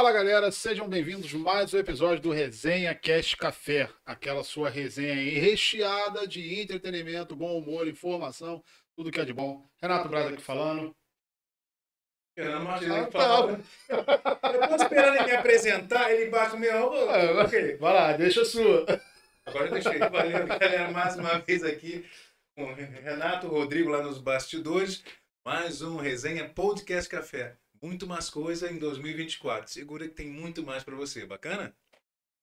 Fala galera, sejam bem-vindos mais um episódio do Resenha Cast Café, aquela sua resenha aí recheada de entretenimento, bom humor, informação, tudo que é de bom. Renato Braga aqui falando. Fernando Martins ah, aqui tá. falando. Eu tô esperando ele me apresentar, ele bate o meu. Okay. É, vai lá, deixa a sua. Agora eu deixei. Valeu, galera, mais uma vez aqui com Renato Rodrigo lá nos bastidores. Mais um Resenha Podcast Café muito mais coisa em 2024. Segura que tem muito mais para você, bacana?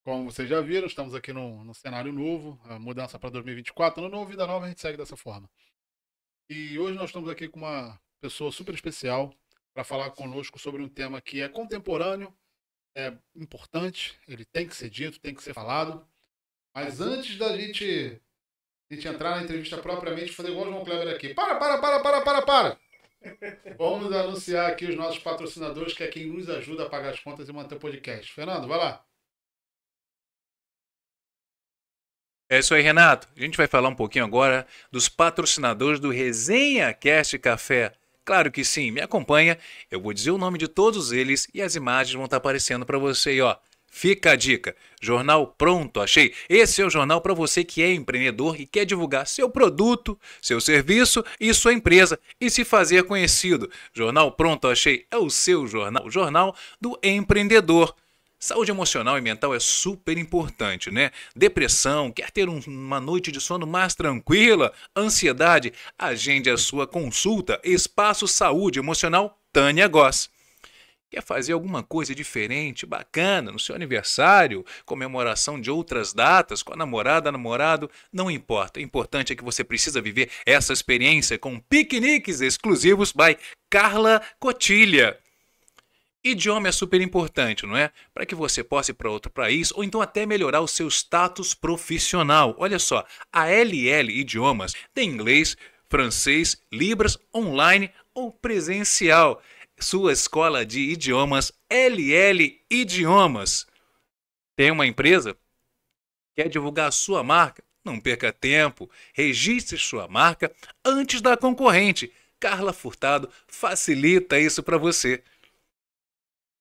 Como vocês já viram, estamos aqui num, cenário novo, a mudança para 2024, ano novo, vida nova, a gente segue dessa forma. E hoje nós estamos aqui com uma pessoa super especial para falar conosco sobre um tema que é contemporâneo, é importante, ele tem que ser dito, tem que ser falado. Mas antes da gente, a gente entrar na entrevista propriamente, fazer igual o João Kleber aqui. Para, para, para, para, para, para! Vamos anunciar aqui os nossos patrocinadores, que é quem nos ajuda a pagar as contas e manter o podcast. Fernando, vai lá. É isso aí, Renato. A gente vai falar um pouquinho agora dos patrocinadores do Resenha Cast Café. Claro que sim, me acompanha. Eu vou dizer o nome de todos eles e as imagens vão estar aparecendo para você ó. Fica a dica. Jornal Pronto, achei. Esse é o jornal para você que é empreendedor e quer divulgar seu produto, seu serviço e sua empresa e se fazer conhecido. Jornal Pronto, achei. É o seu jornal, o jornal do empreendedor. Saúde emocional e mental é super importante, né? Depressão, quer ter um, uma noite de sono mais tranquila? Ansiedade? Agende a sua consulta. Espaço Saúde Emocional Tânia Goss. Quer fazer alguma coisa diferente, bacana, no seu aniversário, comemoração de outras datas, com a namorada, namorado, não importa. O importante é que você precisa viver essa experiência com piqueniques exclusivos by Carla Cotilha. Idioma é super importante, não é? Para que você possa ir para outro país ou então até melhorar o seu status profissional. Olha só, a LL Idiomas tem inglês, francês, libras, online ou presencial sua escola de idiomas LL Idiomas. Tem uma empresa? Quer divulgar sua marca? Não perca tempo. Registre sua marca antes da concorrente. Carla Furtado facilita isso para você.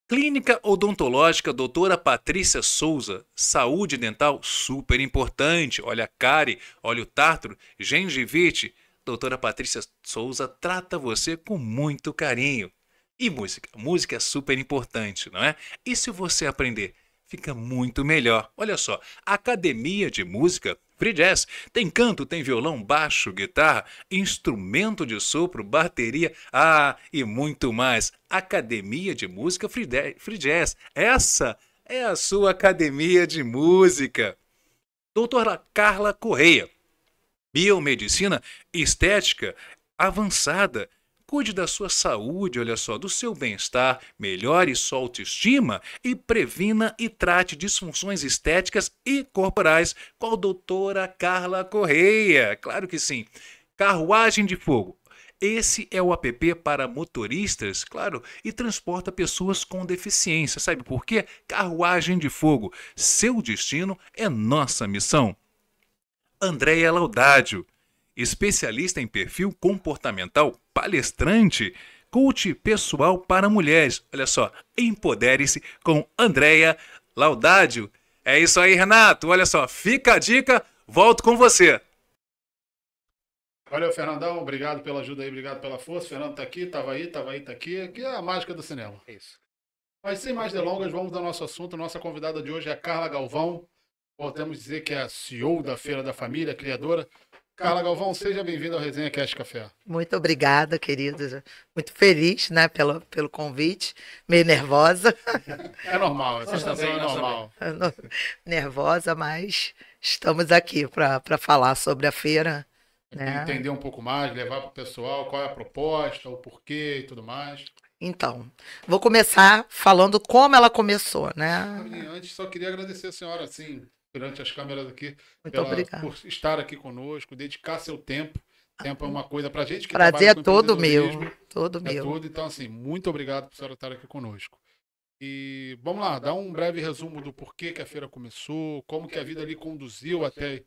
Clínica odontológica doutora Patrícia Souza. Saúde dental super importante. Olha a cárie, olha o tártaro, gengivite. Doutora Patrícia Souza trata você com muito carinho. E música? Música é super importante, não é? E se você aprender? Fica muito melhor. Olha só, Academia de Música Free Jazz tem canto, tem violão, baixo, guitarra, instrumento de sopro, bateria, ah, e muito mais. Academia de Música Free, Jazz. Essa é a sua Academia de Música. Doutora Carla Correia. Biomedicina Estética Avançada Cuide da sua saúde, olha só, do seu bem-estar, melhore sua autoestima e previna e trate disfunções estéticas e corporais com a doutora Carla Correia. Claro que sim. Carruagem de Fogo. Esse é o app para motoristas, claro, e transporta pessoas com deficiência. Sabe por quê? Carruagem de Fogo. Seu destino é nossa missão. Andréia Laudádio especialista em perfil comportamental, palestrante, coach pessoal para mulheres. Olha só, empodere-se com Andréia Laudádio. É isso aí, Renato. Olha só, fica a dica, volto com você. Valeu, Fernandão. Obrigado pela ajuda aí, obrigado pela força. Fernando tá aqui, tava aí, tava aí, tá aqui. Aqui é a mágica do cinema. É isso. Mas sem mais delongas, vamos ao nosso assunto. Nossa convidada de hoje é Carla Galvão. Podemos dizer que é a CEO da Feira da Família, criadora Carla Galvão, seja bem-vinda ao Resenha Cast Café. Muito obrigada, querido. Muito feliz, né, pelo, pelo convite. Meio nervosa. É normal, essa sensação é, é né, normal. Nervosa, mas estamos aqui para falar sobre a feira. Né? Entender um pouco mais, levar para o pessoal qual é a proposta, o porquê e tudo mais. Então, vou começar falando como ela começou, né? Antes, só queria agradecer a senhora, assim, perante as câmeras aqui. Muito pela, obrigado. Por estar aqui conosco, dedicar seu tempo. Tempo é uma coisa a gente que Prazer é todo meu. Todo é meu. Tudo. Então, assim, muito obrigado por estar aqui conosco. E vamos lá, dá um breve resumo do porquê que a feira começou, como que a vida ali conduziu até o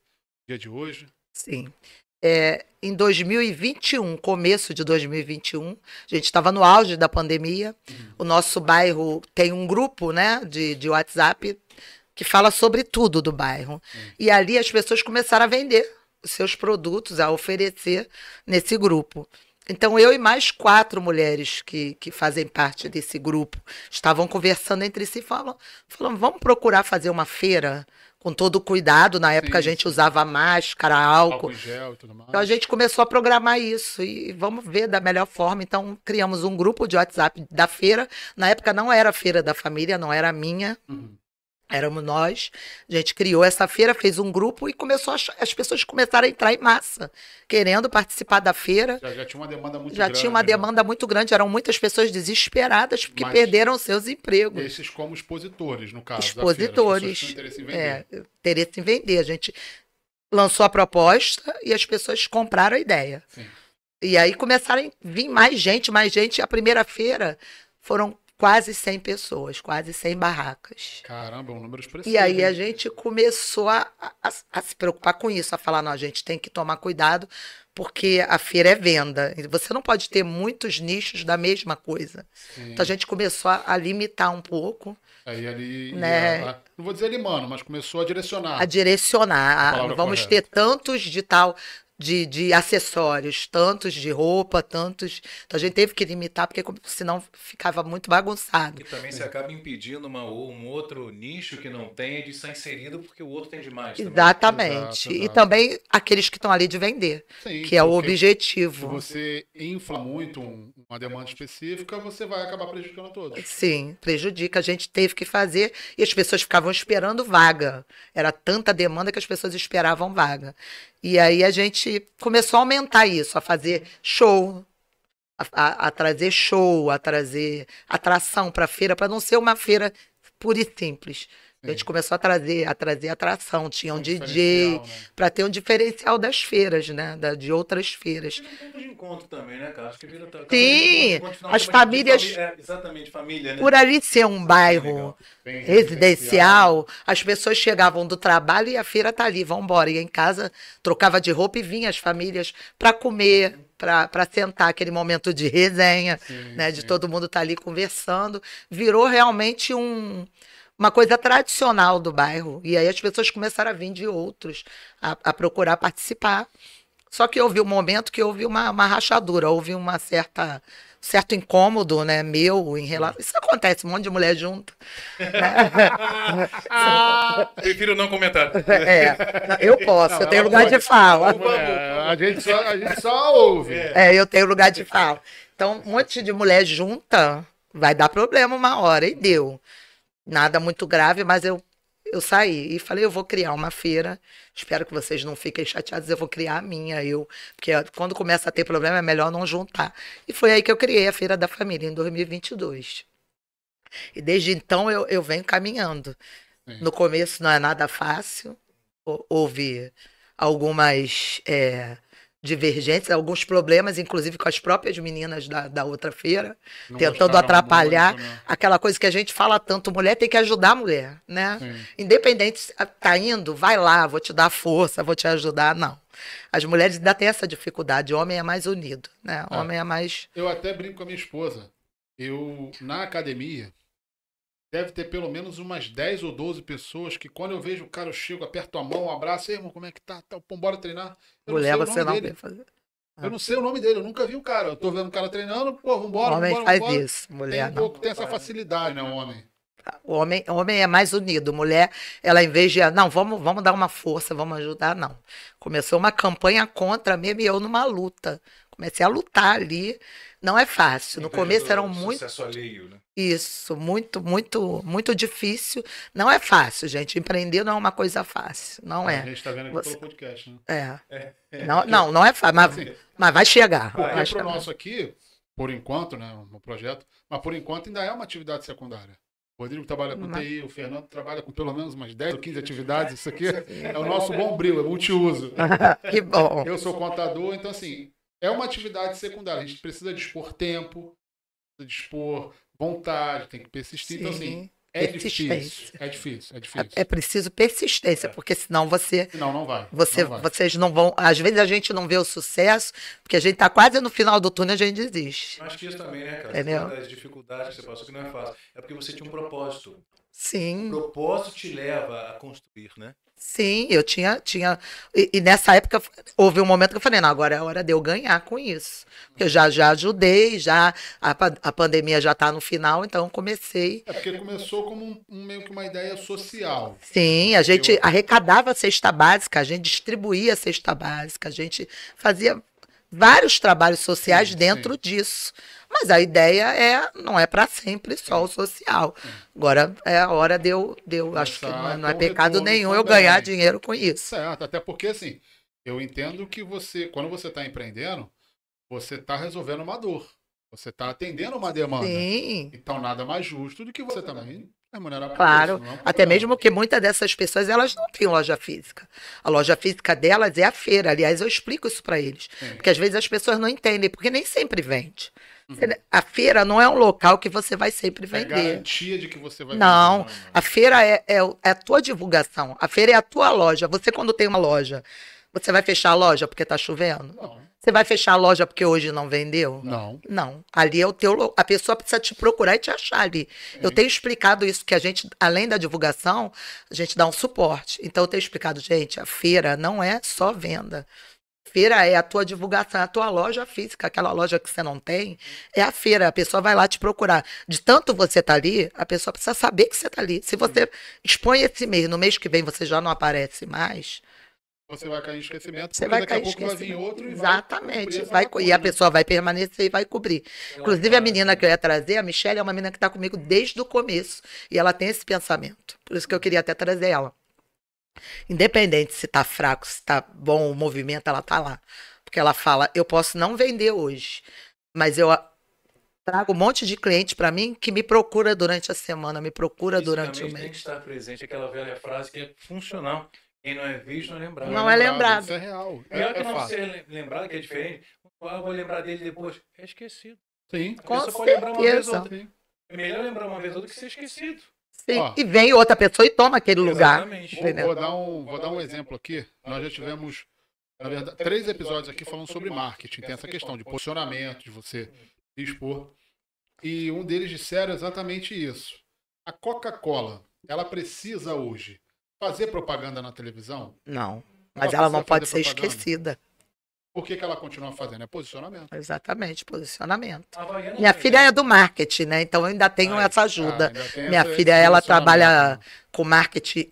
dia de hoje. Sim. É, em 2021, começo de 2021, a gente estava no auge da pandemia. Uhum. O nosso bairro tem um grupo né, de, de WhatsApp que fala sobre tudo do bairro. Hum. E ali as pessoas começaram a vender os seus produtos, a oferecer nesse grupo. Então, eu e mais quatro mulheres que, que fazem parte desse grupo estavam conversando entre si, e falando vamos procurar fazer uma feira com todo cuidado. Na época, Sim. a gente usava máscara, álcool. álcool gel tudo mais. Então, a gente começou a programar isso e vamos ver da melhor forma. Então, criamos um grupo de WhatsApp da feira. Na época, não era a feira da família, não era a minha. Uhum. Éramos nós, a gente criou essa feira, fez um grupo e começou a, as pessoas começaram a entrar em massa, querendo participar da feira. Já, já tinha uma demanda muito já grande. Já tinha uma né? demanda né? muito grande, eram muitas pessoas desesperadas porque Mas perderam seus empregos. Esses como expositores, no caso. Expositores. Da feira, interesse em vender. É, interesse em vender. A gente lançou a proposta e as pessoas compraram a ideia. Sim. E aí começaram a vir mais gente, mais gente. A primeira feira foram quase 100 pessoas, quase 100 barracas. Caramba, é um número expressivo. E aí a gente começou a, a, a, se preocupar com isso, a falar, não, a gente tem que tomar cuidado, porque a feira é venda. Você não pode ter muitos nichos da mesma coisa. Sim. Então a gente começou a, a limitar um pouco. Aí ali. Né? A, não vou dizer limando, mas começou a direcionar. A direcionar. A, vamos correta. ter tantos de tal de, de acessórios, tantos de roupa, tantos. Então a gente teve que limitar, porque senão ficava muito bagunçado. E também você acaba impedindo uma, um outro nicho que não tem de ser inserido, porque o outro tem demais. Também. Exatamente. Exato, exato. E também aqueles que estão ali de vender, Sim, que é o objetivo. Se você infla muito uma demanda específica, você vai acabar prejudicando todos. Sim, prejudica. A gente teve que fazer e as pessoas ficavam esperando vaga. Era tanta demanda que as pessoas esperavam vaga. E aí a gente começou a aumentar isso, a fazer show, a, a, a trazer show, a trazer atração para a feira, para não ser uma feira pura e simples. A gente começou a trazer, a trazer atração. Tinha um, um é DJ, né? para ter um diferencial das feiras, né? Da, de outras feiras. Tem um ponto de encontro também, né, cara? Acho que vira, Sim, as famílias. é, exatamente, família, né? Por ali ser um é bairro Bem, residencial, né? as pessoas chegavam do trabalho e a feira tá ali, vão embora. Ia em casa, trocava de roupa e vinha as famílias para comer, para sentar aquele momento de resenha, sim, né? Sim. De todo mundo estar tá ali conversando. Virou realmente um uma coisa tradicional do bairro. E aí as pessoas começaram a vir de outros a, a procurar participar. Só que houve um momento que houve uma, uma rachadura, houve uma certa certo incômodo, né, meu em relação. Isso acontece, um monte de mulher junto. Né? ah, prefiro não comentar. É, eu posso, não, eu tenho é lugar pode. de fala. É, é, a, gente só, a gente só ouve. É, eu tenho lugar de fala. Então, um monte de mulher junta vai dar problema uma hora, e deu. Nada muito grave, mas eu eu saí e falei, eu vou criar uma feira. Espero que vocês não fiquem chateados, eu vou criar a minha, eu, porque quando começa a ter problema é melhor não juntar. E foi aí que eu criei a Feira da Família em 2022. E desde então eu, eu venho caminhando. É. No começo não é nada fácil. Houve algumas é, divergentes alguns problemas, inclusive com as próprias meninas da, da outra feira, Não tentando atrapalhar muito, né? aquela coisa que a gente fala tanto, mulher tem que ajudar a mulher, né? Sim. Independente, tá indo, vai lá, vou te dar força, vou te ajudar. Não. As mulheres ainda têm essa dificuldade, homem é mais unido, né? É. Homem é, é mais. Eu até brinco com a minha esposa. Eu, na academia, deve ter pelo menos umas 10 ou 12 pessoas que quando eu vejo o cara, eu chego, aperto a mão, um abraço, Ei, irmão, como é que tá? tá bora treinar. Eu Mulher, não sei o nome dele. Fazer... Ah. Eu não sei o nome dele, eu nunca vi o cara. Eu tô vendo o cara treinando, pô, vambora, homem vambora, faz vambora. isso, mulher. Tem, um pouco, tem essa facilidade, né, homem? Ah, o homem, o homem é mais unido. Mulher, ela em vez de, não, vamos, vamos dar uma força, vamos ajudar, não. Começou uma campanha contra mim e eu numa luta comecei a lutar ali. Não é fácil. No começo eram muito. Alheio, né? Isso, muito, muito, muito difícil. Não é fácil, gente. Empreender não é uma coisa fácil. Não ah, é. A gente está vendo aqui Você... pelo podcast, né? É. é. é. Não, não, não é fácil, mas, assim, mas vai chegar. Porque vai chegar. pro nosso aqui, por enquanto, né? No projeto, mas por enquanto ainda é uma atividade secundária. O Rodrigo trabalha com mas... TI, o Fernando trabalha com pelo menos umas 10 ou 15 atividades. Isso aqui é o nosso brilho, é multiuso. que bom. Eu sou contador, então assim, é uma atividade secundária. A gente precisa dispor tempo, dispor vontade, tem que persistir. Sim. Então, assim, é, é difícil. É difícil, é difícil. É preciso persistência, é. porque senão você. Senão não vai. Você, não vai. Vocês não vão. Às vezes a gente não vê o sucesso, porque a gente está quase no final do túnel e a gente desiste. Acho que isso também, né, cara? Entendeu? As dificuldades que você passou, que não é fácil. É porque você tinha um propósito. Sim. O propósito te leva a construir, né? Sim, eu tinha. tinha e, e, nessa época houve um momento que eu falei, não, agora é hora de eu ganhar com isso. eu já, já ajudei, já a, a pandemia já está no final, então comecei. É porque começou como um, um, meio que uma ideia social. Sim, a gente eu... arrecadava a cesta básica, a gente distribuía a cesta básica, a gente fazia vários trabalhos sociais sim, dentro sim. disso. Mas a ideia é, não é para sempre só o social. Agora é a hora de eu, de eu acho que não, é, não é pecado nenhum também. eu ganhar dinheiro com isso. Certo, até porque assim, eu entendo que você, quando você está empreendendo, você está resolvendo uma dor. Você está atendendo uma demanda. Sim. Então nada mais justo do que você também remunerar Claro, isso, até mesmo que muitas dessas pessoas elas não têm loja física. A loja física delas é a feira. Aliás, eu explico isso para eles, Sim. porque às vezes as pessoas não entendem, porque nem sempre vende. A feira não é um local que você vai sempre é vender. É garantia de que você vai Não, vender, não. Né? a feira é, é, é, a tua divulgação. A feira é a tua loja. Você, quando tem uma loja, você vai fechar a loja porque está chovendo? Não. Você vai fechar a loja porque hoje não vendeu? Não. Não. Ali é o teu. A pessoa precisa te procurar e te achar ali. Eu tenho explicado isso, que a gente, além da divulgação, a gente dá um suporte. Então eu tenho explicado, gente, a feira não é só venda. Feira é a tua divulgação, a tua loja física, aquela loja que você não tem, é a feira. A pessoa vai lá te procurar. De tanto você tá ali, a pessoa precisa saber que você tá ali. Se você expõe esse mês, no mês que vem você já não aparece mais, você vai cair em esquecimento, você vai cair a pouco vai vir outro e Exatamente. Vai, vai e a pessoa vai permanecer e vai cobrir. Inclusive, a menina que eu ia trazer, a Michelle, é uma menina que está comigo desde o começo. E ela tem esse pensamento. Por isso que eu queria até trazer ela. Independente se tá fraco, se tá bom o movimento, ela tá lá. Porque ela fala, eu posso não vender hoje, mas eu trago um monte de cliente para mim que me procura durante a semana, me procura Isso durante o mês. Tem que estar presente aquela velha frase que é funcional. Quem não é visto não é lembrado. Não é lembrado. Isso é real. Pior é, que é não fácil. ser lembrado, que é diferente. Ah, eu vou lembrar dele depois. É esquecido. Sim. A Com certeza. Pode lembrar uma vez outra. É melhor lembrar uma vez outra que ser esquecido. Sim. E vem outra pessoa e toma aquele exatamente. lugar. Exatamente. Vou, dar um, vou dar um exemplo aqui. Nós já tivemos, na verdade, três episódios aqui falando sobre marketing. Tem essa questão de posicionamento, de você se expor. E um deles disseram exatamente isso. A Coca-Cola, ela precisa hoje fazer propaganda na televisão? Não. Mas ela, ela não pode ser propaganda. esquecida. Por que, que ela continua fazendo? É posicionamento. Exatamente, posicionamento. Minha tem, filha né? é do marketing, né? Então eu ainda tenho ah, essa ajuda. Ah, tenho Minha essa, filha, ela trabalha né? com marketing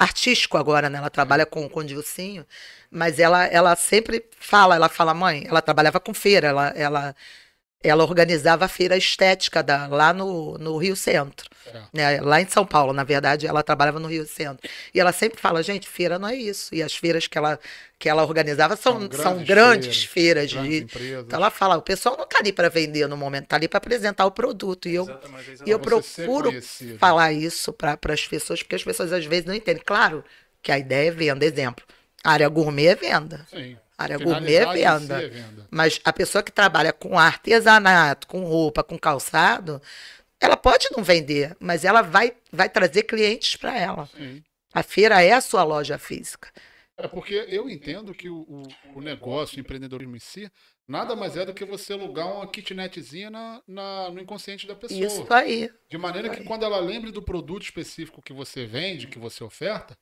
artístico agora, né? Ela trabalha com, com o Dilcinho, mas ela, ela sempre fala, ela fala, mãe, ela trabalhava com feira, ela, ela ela organizava a feira estética da, lá no, no Rio Centro. É. Né? Lá em São Paulo, na verdade, ela trabalhava no Rio Centro. E ela sempre fala, gente, feira não é isso. E as feiras que ela, que ela organizava são, são grandes, são grandes feiras. feiras grandes de... Então ela fala, o pessoal não está ali para vender no momento, está ali para apresentar o produto. E eu, e é eu procuro falar isso para as pessoas, porque as pessoas às vezes não entendem. Claro que a ideia é venda, exemplo área gourmet é venda. Sim. área gourmet é venda. Si é venda. Mas a pessoa que trabalha com artesanato, com roupa, com calçado, ela pode não vender, mas ela vai, vai trazer clientes para ela. Sim. A feira é a sua loja física. É porque eu entendo que o, o, negócio, o empreendedorismo em si, nada mais é do que você alugar uma kitnetzinha na, na no inconsciente da pessoa. Isso aí. De maneira Isso que quando ela lembre do produto específico que você vende, que você oferta,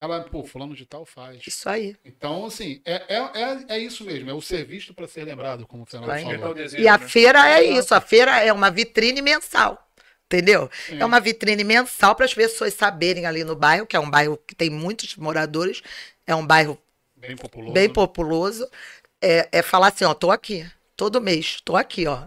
ela, pô, fulano de tal faz. Isso aí. Então, assim, é, é, é, é isso mesmo, é o ser visto para ser lembrado, como o Fernando falou. e a né? feira é isso, a feira é uma vitrine mensal. Entendeu? Sim. É uma vitrine mensal para as pessoas saberem ali no bairro, que é um bairro que tem muitos moradores, é um bairro bem populoso. Bem populoso. É, é falar assim, ó, tô aqui, todo mês, tô aqui, ó.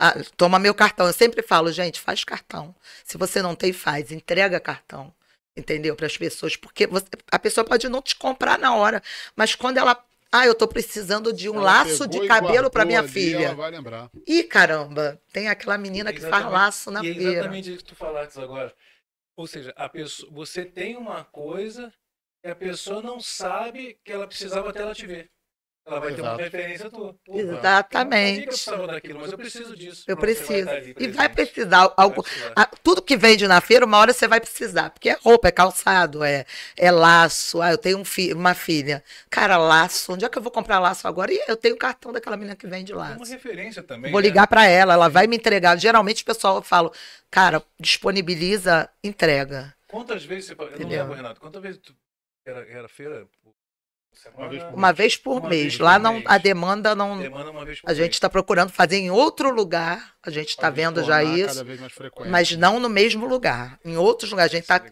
Ah, toma meu cartão. Eu sempre falo, gente, faz cartão. Se você não tem, faz, entrega cartão entendeu? Para as pessoas, porque você, a pessoa pode não te comprar na hora, mas quando ela ah, eu estou precisando de um ela laço de cabelo para minha filha. Ela vai lembrar. Ih, caramba, tem aquela menina é que faz laço na e é feira. Exatamente isso que tu falaste agora. Ou seja, a pessoa, você tem uma coisa e a pessoa não sabe que ela precisava até ela te ver ela vai Exato. ter uma referência tua. Pô, Exatamente. Eu, daquilo, mas eu preciso disso. Eu preciso. Vai e vai precisar. Algo, vai precisar. tudo que vende na feira, uma hora você vai precisar. Porque é roupa, é calçado, é, é laço. Ah, eu tenho um fi, uma filha. Cara, laço. Onde é que eu vou comprar laço agora? E eu tenho o cartão daquela menina que vende laço. É uma referência também. Vou né? ligar para ela, ela vai me entregar. Geralmente o pessoal fala, cara, disponibiliza, entrega. Quantas vezes você. Eu não lembro, Renato. Quantas vezes tu... era, era feira uma vez por, uma vez por uma mês. Vez por Lá não, mês. a demanda não. Demanda a gente está procurando fazer em outro lugar. A gente está vendo já isso. mas não no mesmo lugar. Em outros lugares. A gente é tá,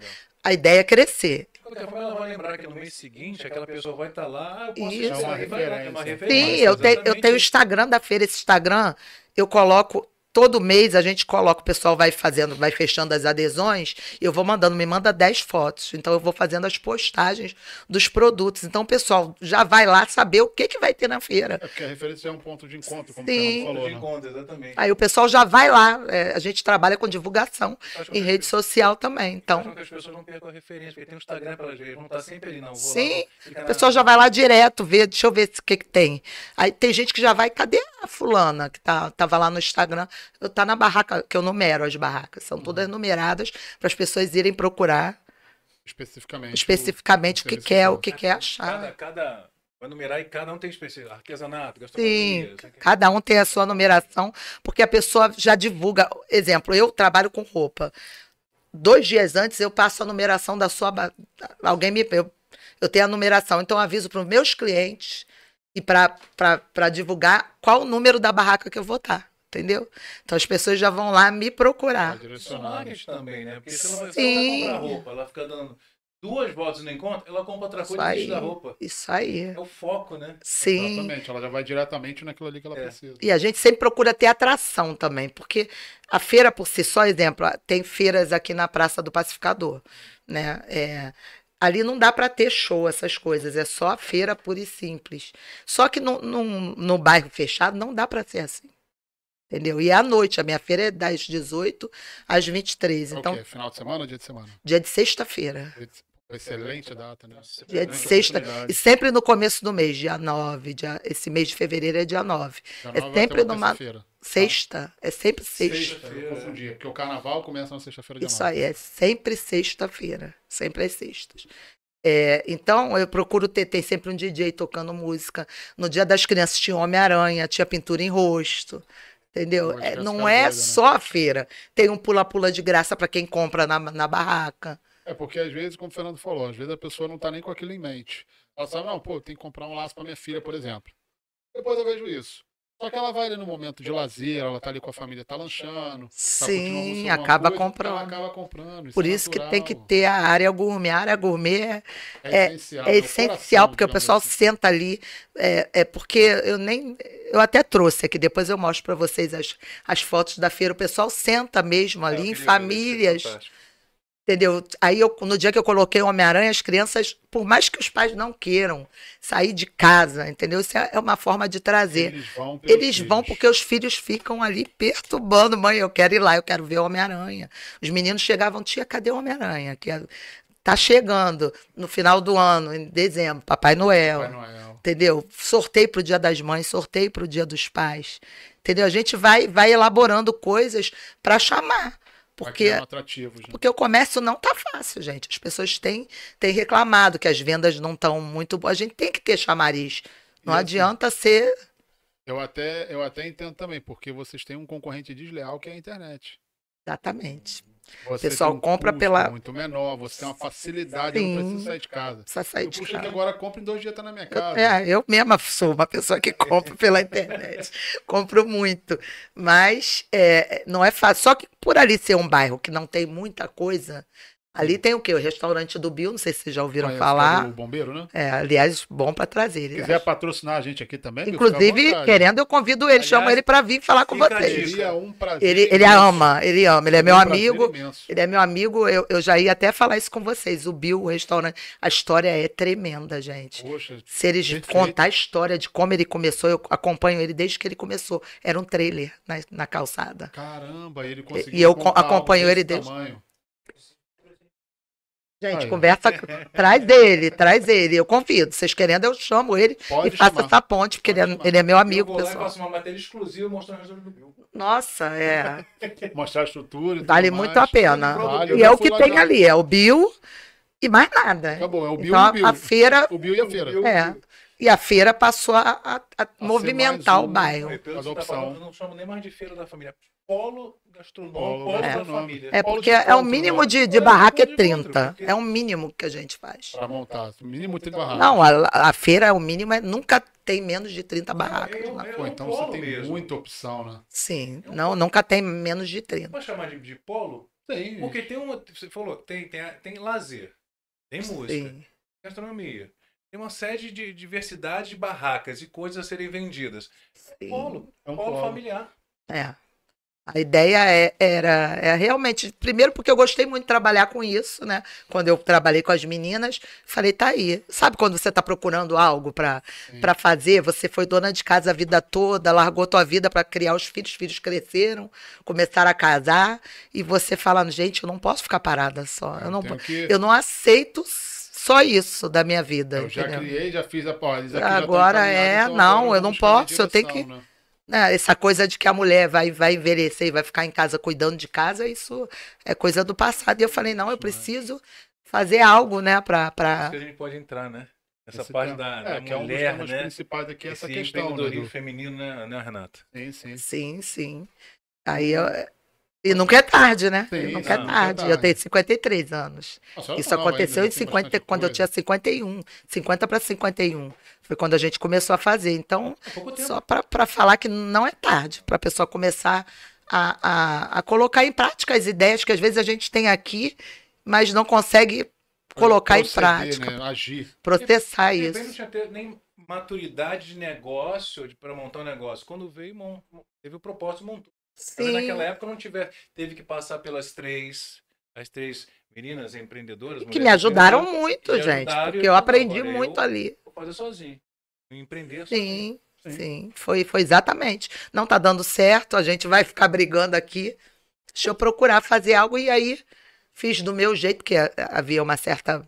a ideia é crescer. De qualquer forma, ela vai lembrar que no mês seguinte aquela pessoa vai estar tá lá, eu posso Isso. É uma referência. Uma referência. Sim, eu, te, eu tenho o Instagram da feira. Esse Instagram eu coloco todo mês a gente coloca, o pessoal vai fazendo, vai fechando as adesões, eu vou mandando, me manda 10 fotos. Então eu vou fazendo as postagens dos produtos. Então o pessoal já vai lá saber o que, que vai ter na feira. É porque a referência é um ponto de encontro, como Sim. você falou. Né? Encontro, exatamente. Aí o pessoal já vai lá. É, a gente trabalha com divulgação em rede social também. Então... Acho que as pessoas não percam a referência, porque tem o Instagram para eles não está sempre ali, não. Vou Sim, o pessoal na... já vai lá direto ver, deixa eu ver o que, que tem. Aí tem gente que já vai, cadê a fulana que tá, tava lá no Instagram? tá na barraca, que eu numero as barracas, são todas uhum. numeradas para as pessoas irem procurar especificamente, especificamente o, que quer, o que quer achar. Cada, cada vai numerar e cada um tem especial artesanato, gastronomia. Sim, cada um tem a sua numeração, porque a pessoa já divulga. Exemplo, eu trabalho com roupa. Dois dias antes eu passo a numeração da sua. Alguém me. Eu, eu tenho a numeração. Então eu aviso para os meus clientes e para divulgar qual o número da barraca que eu vou estar entendeu? Então as pessoas já vão lá me procurar. Direcionárias também, né? né? Porque se ela vai comprar roupa, ela fica dando duas voltas no encontro, ela compra outra coisa aí, da roupa. Isso aí. É o foco, né? Sim. Exatamente, ela já vai diretamente naquilo ali que ela é. precisa. E a gente sempre procura ter atração também, porque a feira por si só, exemplo, tem feiras aqui na Praça do Pacificador, né? É, ali não dá para ter show, essas coisas, é só a feira pura e simples. Só que no, no, no bairro fechado não dá para ser assim. Entendeu? E à noite, a minha feira é das 18 às 23. É então, o Final de semana ou dia de semana? Dia de sexta-feira. Excelente data, né? Dia de sexta. E sempre no começo do mês, dia 9. Dia, esse mês de fevereiro é dia 9. Dia é sempre numa. Tá? Sexta. É sempre sexta. Sexta, confundi. Porque é o carnaval começa na sexta-feira de Isso 9. aí, é sempre sexta-feira. Sempre às sextas. É, então, eu procuro ter, tem sempre um DJ tocando música. No dia das crianças tinha Homem-Aranha, tinha pintura em rosto. Entendeu? É, não é né? só né? a feira. Tem um pula-pula de graça para quem compra na, na barraca. É, porque às vezes, como o Fernando falou, às vezes a pessoa não tá nem com aquilo em mente. Ela sabe, não, pô, tem que comprar um laço para minha filha, por exemplo. Depois eu vejo isso. Só que ela vai ali no momento de lazer, ela tá ali com a família, tá lanchando. Tá Sim, tá acaba, coisa, comprando. acaba comprando. Isso Por é isso que tem que ter a área gourmet. A área gourmet é, é, é essencial, é, é essencial porque o pessoal assim. senta ali. É, é porque eu nem. Eu até trouxe aqui, depois eu mostro para vocês as, as fotos da feira. O pessoal senta mesmo ali em famílias. Ver, Entendeu? Aí, eu, no dia que eu coloquei o Homem-Aranha, as crianças, por mais que os pais não queiram sair de casa, entendeu? Isso é, é uma forma de trazer. Eles vão, Eles vão porque os filhos ficam ali perturbando. Mãe, eu quero ir lá, eu quero ver o Homem-Aranha. Os meninos chegavam, tia, cadê o Homem-Aranha? É, tá chegando no final do ano, em dezembro, Papai Noel. Papai Noel. Entendeu? Sorteio para o Dia das Mães, sorteio para o Dia dos Pais. Entendeu? A gente vai, vai elaborando coisas para chamar porque é porque o comércio não tá fácil, gente. As pessoas têm, têm reclamado que as vendas não estão muito boas. A gente tem que ter chamariz. Não é adianta ser Eu até eu até entendo também, porque vocês têm um concorrente desleal que é a internet. Exatamente. Você o pessoal um compra pela. Muito menor, você tem uma facilidade, Sim, eu não sair de casa. Precisa sair eu de casa. agora, compra em dois dias, tá na minha casa. Eu, é, eu mesma sou uma pessoa que compra pela internet. Compro muito. Mas é, não é fácil. Só que por ali ser um bairro que não tem muita coisa, Ali tem o quê? O restaurante do Bill, não sei se vocês já ouviram ah, falar. O bombeiro, né? É, aliás, bom para trazer. Se quiser acho. patrocinar a gente aqui também. Inclusive, querendo, eu convido ele, aliás, chamo ele para vir falar com vocês. um prazer ele, ele ama, ele ama, ele é, meu um amigo. Ele é meu amigo, eu, eu já ia até falar isso com vocês. O Bill, o restaurante, a história é tremenda, gente. Poxa, se eles perfeito. contar a história de como ele começou, eu acompanho ele desde que ele começou. Era um trailer na, na calçada. Caramba, ele conseguiu. E eu acompanho ele desde. Tamanho. Gente, Aí. conversa, traz ele, traz ele. Eu convido. Vocês querendo, eu chamo ele Pode e faço chamar. essa ponte, porque ele é, ele é, meu amigo. Eu vou lá e faço uma matéria exclusiva mostrando as do Bill. Nossa, é. Mostrar a estrutura. E Vale muito mais. a pena. Vale, e é o que tem já. ali, é o Bill e mais nada. Tá bom, é o Bill então, e o Bill. A feira, o Bill e a feira. É. E a feira passou a, a, a, a movimentar um, o bairro. Mas opção. Tá falando, eu não chamo nem mais de feira da família polo gastronômico, polo é, da família. É, é porque é o mínimo de, de barraca é 30. É, é o mínimo que a gente faz. Para montar, o mínimo de barraca. Não, a, a feira é o mínimo, é, nunca tem menos de 30 barracas. É, é, é então você tem mesmo. muita opção, né? Sim, é não, nunca tem menos de 30. Pode chamar de, de polo? Tem. Porque tem uma, você falou, tem, tem, tem lazer, tem música, Sim. gastronomia. Tem uma série de diversidade de barracas e coisas a serem vendidas. Sim. Polo, é um polo, polo familiar. É. A ideia é, era é realmente, primeiro porque eu gostei muito de trabalhar com isso, né? Quando eu trabalhei com as meninas, falei, tá aí. Sabe quando você tá procurando algo para fazer? Você foi dona de casa a vida toda, largou tua vida para criar os filhos, os filhos cresceram, começaram a casar, e você falando, gente, eu não posso ficar parada só. Eu, é, eu não, que... eu não aceito só isso da minha vida. Eu já criei, já fiz a pós. Agora é, então já é, não, eu não posso, eu tenho que. Né? né, essa coisa de que a mulher vai, vai envelhecer e vai ficar em casa cuidando de casa, isso é coisa do passado. E eu falei, não, eu né? preciso fazer algo, né, pra... pra... Isso que a gente pode entrar, né? Essa esse parte da, é, da que mulher, é um dos né? principais aqui, essa questão né, do feminino, né, né Renata? Sim, sim. Sim, sim. Aí eu, eh, e nunca é tarde, né? Sim, nunca não, é, tarde. Não é tarde. Eu tenho 53 anos. Nossa, Isso aconteceu em 50, quando coisa. eu tinha 51. 50 para 51. Foi quando a gente começou a fazer. Então, é só para falar que não é tarde para a pessoa começar a, a, a, colocar em prática as ideias que às vezes a gente tem aqui, mas não consegue colocar Proceder, em né? prática. Né? Agir. Processar eu, eu isso. Não tinha nem maturidade de negócio, para montar um negócio. Quando veio, teve o propósito, montou. Sim. Naquela época não tiver, teve que passar pelas três, as três meninas empreendedoras. Que me ajudaram muito, me gente, porque eu, eu aprendi agora, muito eu ali. Vou fazer sozinho, empreender Sim. Sozinho. Sim, foi, foi exatamente. Não tá dando certo, a gente vai ficar brigando aqui. Deixa eu procurar fazer algo. E aí, fiz do meu jeito, porque eh, havia uma certa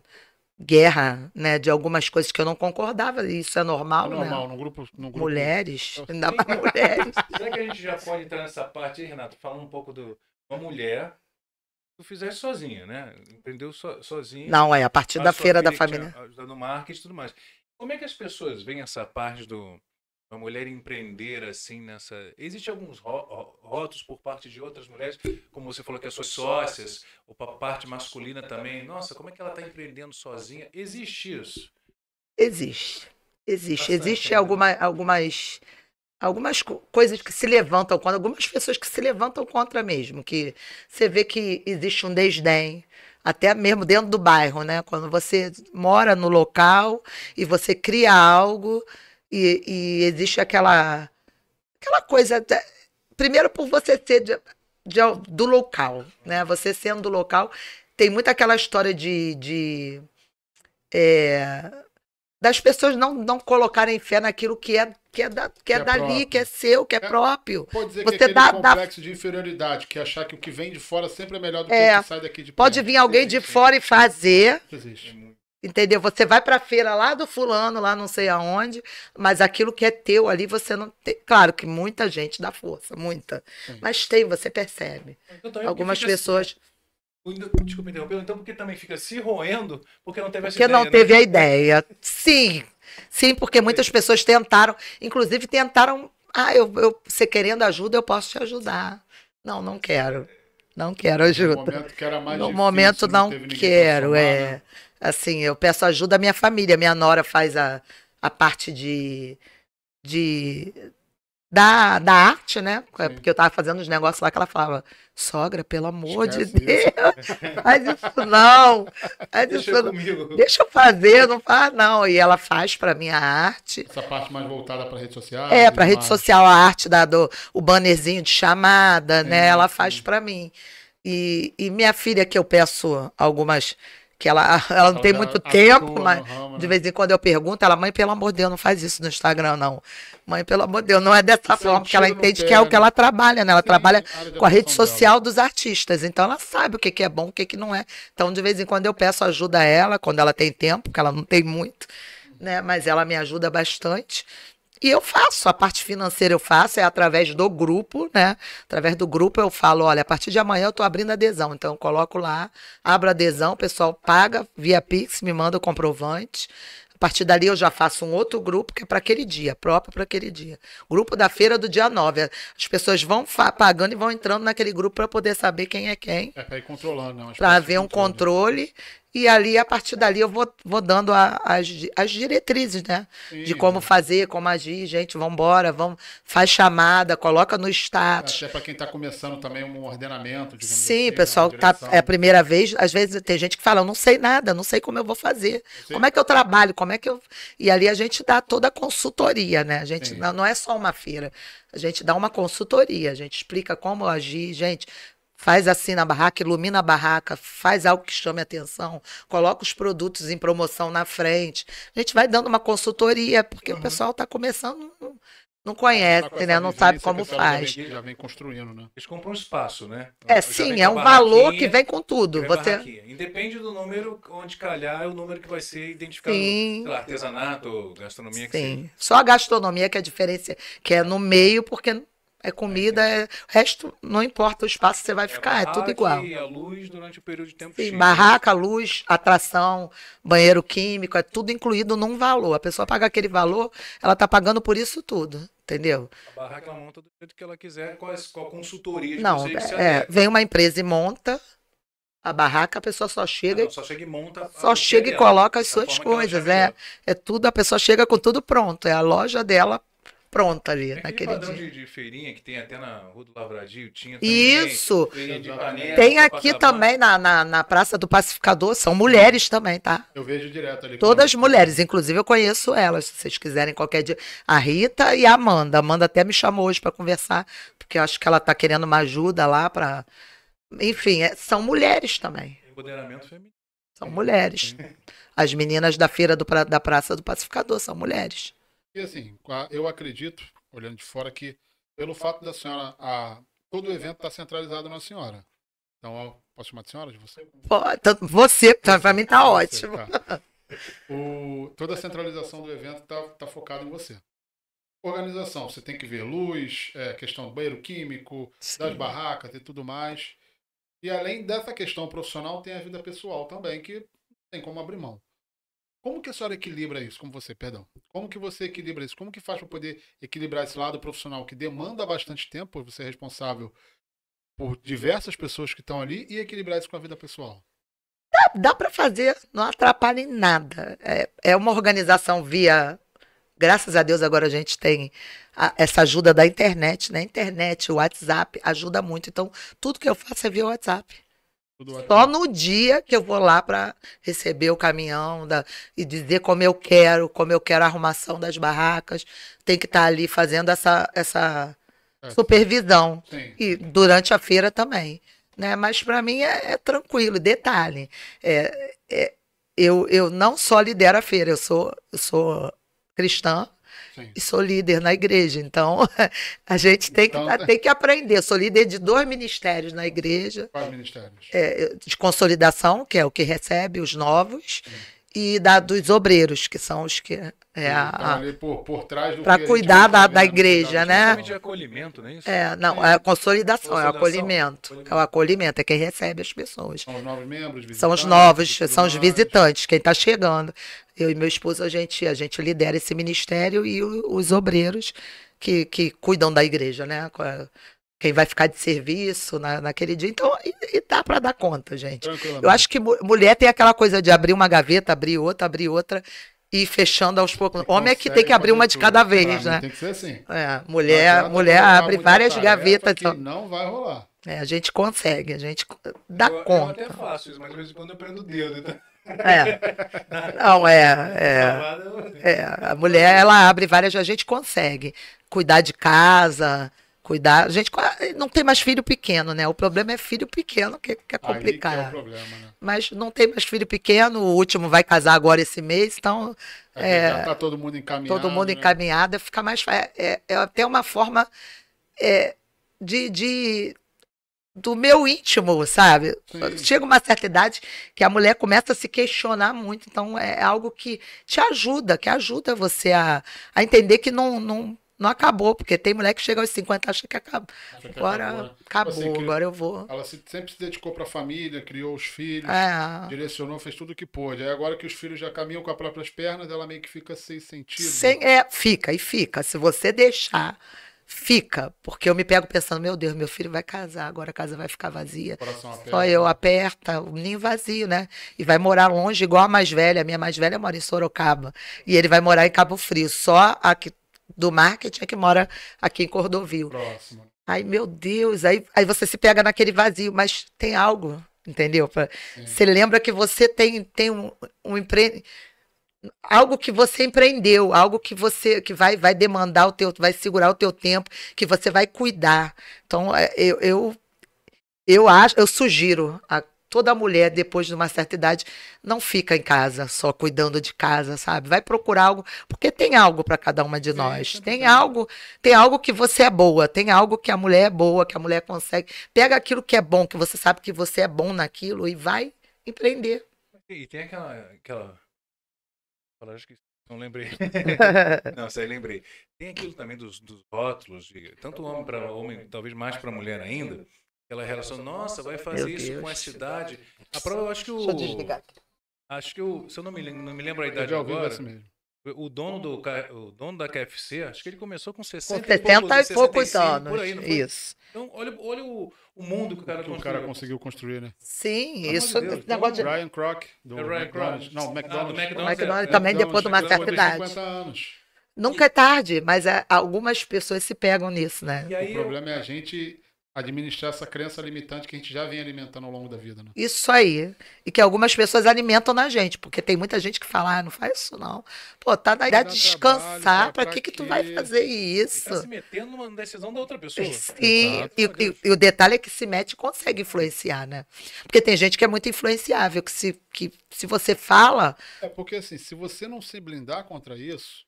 guerra, né, de algumas coisas que eu não concordava, e isso é normal, é normal, né? no grupo, no grupo. Mulheres, ainda mais mulheres. Será que a gente já pode entrar nessa parte aí, Renato, falando um pouco do uma mulher tu fizeste sozinha, né? Empreendeu so, sozinha. Não, é a partir da feira da família. Ajudando marketing e tudo mais. Como é que as pessoas veem essa parte do uma mulher empreender assim nessa. Existem alguns rótulos por parte de outras mulheres, como você falou que as suas sócias, ou para a parte masculina também. Nossa, como é que ela está empreendendo sozinha? Existe isso? Existe. Existe. Tá Existem existe né? alguma, algumas algumas coisas que se levantam contra, algumas pessoas que se levantam contra mesmo, que você vê que existe um desdém, até mesmo dentro do bairro, né? Quando você mora no local e você cria algo e, e existe aquela, aquela coisa. Da, primeiro, por você ser de, de, do local, né? Você sendo do local, tem muito aquela história de. de é, das pessoas não, não colocarem fé naquilo que é que é, da, que, é que é, é dali, próprio. que é seu, que é, é próprio. Pode dizer você que é dá, complexo dá... de inferioridade, que achar que o que vem de fora sempre é melhor do que é. o que sai daqui de Pode vir alguém Existe. de fora e fazer. Existe. É Entendeu? Você vai para a feira lá do fulano, lá não sei aonde, mas aquilo que é teu ali, você não tem. Claro que muita gente dá força, muita. Sim. Mas tem, você percebe. Então, Algumas assim. pessoas. Assim, desculpa interromper, então porque também fica se roendo porque não teve essa porque ideia. Porque né? não teve né? a ideia. Sim. Sim, porque muitas pessoas tentaram, inclusive tentaram. Ah, eu, eu, você querendo ajuda, eu posso te ajudar. Não, não quero. Não quero ajuda. No momento, que no difícil, momento não, não quero, somar, é. Né? Assim, eu peço ajuda à minha família. Minha nora faz a, a parte de. de da, da arte, né? É sim. Porque eu tava fazendo os negócios lá que ela falava, sogra, pelo amor Esquece de Deus, isso. faz isso não. Faz deixa isso Deixa eu fazer, não faz não. E ela faz para mim a arte. Essa parte mais voltada para rede social? É, para rede mais... social, a arte da, do, o bannerzinho de chamada, né? sim, né? Ela faz para mim. E, e minha filha, que eu peço algumas que ela, ela não tem muito tempo, mas ramo, né? de né? vez em quando eu pergunto, ela, mãe, pelo amor de Deus, não faz isso no Instagram, não. Mãe, pelo amor de Deus, não é dessa forma, porque ela entende que é o que ela trabalha, né? Ela Sim, trabalha a é com a rede social dela. dos artistas, então ela sabe o que, que é bom, o que, que não é. Então, de vez em quando eu peço ajuda a ela, quando ela tem tempo, porque ela não tem muito, né? Mas ela me ajuda bastante. E eu faço, a parte financeira eu faço, é através do grupo, né? Através do grupo eu falo, olha, a partir de amanhã eu tô abrindo adesão. Então eu coloco lá, abro adesão, o pessoal paga via Pix, me manda o comprovante. A partir dali eu já faço um outro grupo que é para aquele dia, próprio para aquele dia. Grupo da feira do dia 9. É, as pessoas vão pagando e vão entrando naquele grupo para poder saber quem é quem. É para ir controlando, não. Né, para haver um controle. controle e ali, a partir dali, eu vou, vou dando a, as, as diretrizes, né? Sim. De como fazer, como agir, gente, vamos embora, vamos, faz chamada, coloca no status. Até para quem está começando também um ordenamento, digamos Sim, assim, né, pessoal, tá, é a primeira vez, às vezes tem gente que fala, eu não sei nada, não sei como eu vou fazer, Sim. como é que eu trabalho, como é que eu... E ali a gente dá toda a consultoria, né? A gente, não, não é só uma feira, a gente dá uma consultoria, a gente explica como agir, gente, faz assim na barraca, ilumina a barraca, faz algo que chame atenção, coloca os produtos em promoção na frente. A gente vai dando uma consultoria, porque uhum. o pessoal está começando, não, não conhece, tá né? Não sabe como faz. Já vem, já vem, construindo, né? Eles compram um espaço, né? É, já sim, é um valor que vem com tudo. Vem é Você... Independe do número onde calhar, é o número que vai ser identificado. Sim. Lá, artesanato, gastronomia. Sim. Você... Só a gastronomia que é a diferença, que é no meio, porque é comida, é, o resto, não importa o espaço que você vai é ficar, é tudo igual. A é luz durante o período de tempo Sim, X. barraca, luz, atração, banheiro químico, é tudo incluído num valor. A pessoa paga aquele valor, ela está pagando por isso tudo entendeu? A barraca ela monta do jeito que ela quiser, com a, com a consultoria de Não, é, vem uma empresa e monta a barraca, a pessoa só chega, só chega e monta, só chega e coloca as suas coisas, é. é tudo, a pessoa chega com tudo pronto, é a loja dela pronta ali é naquele dia. De, de feirinha que tem até na Rua do Lavradio, tinha também, Isso. Panela, tem aqui também na, na, na, Praça do Pacificador, são mulheres também, tá? Eu vejo direto ali. Todas como... mulheres, inclusive eu conheço elas, se vocês quiserem qualquer dia. A Rita e a Amanda. A Amanda até me chamou hoje para conversar, porque eu acho que ela tá querendo uma ajuda lá para enfim, é, são mulheres também. Empoderamento feminino. São mulheres. As meninas da feira do, da Praça do Pacificador são mulheres. E assim, eu acredito, olhando de fora, que pelo fato da senhora. A, todo o evento está centralizado na senhora. Então, posso chamar de senhora? De você? Pode, você, para mim está ótimo. Você, tá. O, toda a centralização do evento está tá focada em você. Organização, você tem que ver luz, é, questão do banheiro químico, Sim. das barracas e tudo mais. E além dessa questão profissional, tem a vida pessoal também, que tem como abrir mão. Como que a senhora equilibra isso? Como você, perdão. Como que você equilibra isso? Como que faz para poder equilibrar esse lado profissional que demanda bastante tempo, você é responsável por diversas pessoas que estão ali e equilibrar isso com a vida pessoal? Dá, dá para fazer, não atrapalha em nada. É, é uma organização via graças a Deus agora a gente tem a, essa ajuda da internet, né? Internet, o WhatsApp ajuda muito. Então, tudo que eu faço é via WhatsApp. Só no dia que eu vou lá para receber o caminhão da, e dizer como eu quero, como eu quero a arrumação das barracas, tem que estar tá ali fazendo essa, essa é. supervisão. Sim. E durante a feira também. Né? Mas para mim é, é, tranquilo. Detalhe, é, é, eu, eu não só lidero a feira, eu sou, eu sou cristã, Sim. e sou líder na igreja. Então, a gente tem, então, que, tem que aprender. Eu sou líder de dois ministérios na igreja. Quais ministérios? É, de consolidação, que é o que recebe os novos. Sim e da, dos obreiros, que são os que. É, a, então, por, por trás do Para cuidar da, da né? igreja, né? É acolhimento, não é isso? É, não, é consolidação, consolidação, é acolhimento. acolhimento. É o acolhimento, é quem recebe as pessoas. São os novos membros, São os novos, são os visitantes, quem está chegando. Eu e meu esposo, a gente, a gente lidera esse ministério e os obreiros que, que cuidam da igreja, né? quem vai ficar de serviço na, naquele dia. Então, e, e dá para dar conta, gente. Eu acho que mu mulher tem aquela coisa de abrir uma gaveta, abrir outra, abrir outra e fechando aos poucos. Você Homem é que tem que abrir uma de cada vez, né? Tem que ser assim. É, mulher, mulher abre várias gavetas. Que não vai rolar. É, a gente consegue, a gente dá eu, conta. Eu até faço isso, mas de vez em quando eu prendo o dedo. Então. É. Não, é, é, é. A mulher, ela abre várias, a gente consegue cuidar de casa, Cuidar. Gente, não tem mais filho pequeno, né? O problema é filho pequeno, que, que é complicado. Que é problema, né? Mas não tem mais filho pequeno, o último vai casar agora esse mês, então. É, é tá todo mundo encaminhado. Todo mundo né? encaminhado, fica mais. É, é, até uma forma é, de, de do meu íntimo, sabe? Sim. Chega uma certa idade que a mulher começa a se questionar muito. Então, é, é algo que te ajuda, que ajuda você a, a entender que não, não não acabou, porque tem mulher que chega aos 50 acha que acaba. Acha que agora acabou, né? acabou assim, agora eu vou. Ela sempre se dedicou para a família, criou os filhos, é. direcionou, fez tudo o que pôde. Aí agora que os filhos já caminham com as próprias pernas, ela meio que fica sem sentido. Sem, é, fica e fica. Se você deixar fica, porque eu me pego pensando, meu Deus, meu filho vai casar, agora a casa vai ficar vazia. Só eu aperta, o ninho vazio, né? E vai morar longe, igual a mais velha, a minha mais velha mora em Sorocaba, e ele vai morar em Cabo Frio, só a que do marketing é que mora aqui em Cordovil. Próximo. Aí, meu Deus, aí, aí você se pega naquele vazio, mas tem algo, entendeu? Pra, você lembra que você tem, tem um, um empre... algo que você empreendeu, algo que você que vai, vai demandar o teu, vai segurar o teu tempo, que você vai cuidar. Então, é, eu, eu, eu acho, eu sugiro a toda mulher, depois de uma certa idade, não fica em casa só cuidando de casa, sabe? Vai procurar algo, porque tem algo para cada uma de é, nós. É, tem algo, tem algo que você é boa, tem algo que a mulher é boa, que a mulher consegue. Pega aquilo que é bom, que você sabe que você é bom naquilo e vai empreender. E tem aquela. aquela... Acho que não lembrei. não, sei, lembrei. Tem aquilo também dos, dos rótulos, de, tanto homem para homem, talvez mais para mulher ainda Aquela relação, nossa, vai fazer Meu isso Deus. com essa idade. A prova, eu acho que o. Deixa eu desligar Acho que o. Se eu não me, não me lembro a idade agora. Assim mesmo. O dono, do, o dono da KFC, acho que ele começou com 60 com 70 e poucos, poucos anos. Por aí, isso. Então, olha, olha o, o mundo que o cara, que o cara conseguiu construir, né? Sim, isso. O negócio de... Ryan Croc. do é Ryan McDonald's. Não, ah, McDonald's. Ah, McDonald's, McDonald's é, também, depois de uma certa idade. Nunca é tarde, mas é, algumas pessoas se pegam nisso, né? o problema é a gente administrar essa crença limitante que a gente já vem alimentando ao longo da vida, né? Isso aí. E que algumas pessoas alimentam na gente, porque tem muita gente que fala, ah, não faz isso não. Pô, tá na idade de descansar, para que que tu vai fazer tá isso? tá se metendo numa decisão da outra pessoa. Sim, e, e, e, o detalhe é que se mete e consegue influenciar, né? Porque tem gente que é muito influenciável, que se, que, se você fala... É porque assim, se você não se blindar contra isso,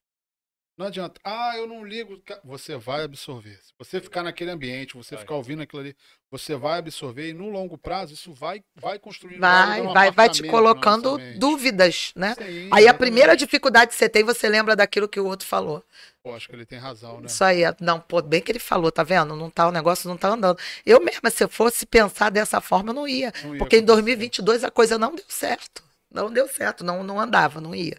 não adianta. Ah, eu não ligo. Você vai absorver. Se você ficar naquele ambiente, você vai. ficar ouvindo aquilo ali, você vai absorver e no longo prazo isso vai vai construindo vai um vai vai te né, colocando dúvidas, né? Sim, aí a primeira dificuldade que você tem, você lembra daquilo que o outro falou. Pô, acho que ele tem razão, né? Isso aí, é, não, pô, bem que ele falou, tá vendo? Não tá o negócio não tá andando. Eu mesma se eu fosse pensar dessa forma, eu não ia, não ia porque em 2022 a coisa não deu certo não deu certo, não, não andava, não ia.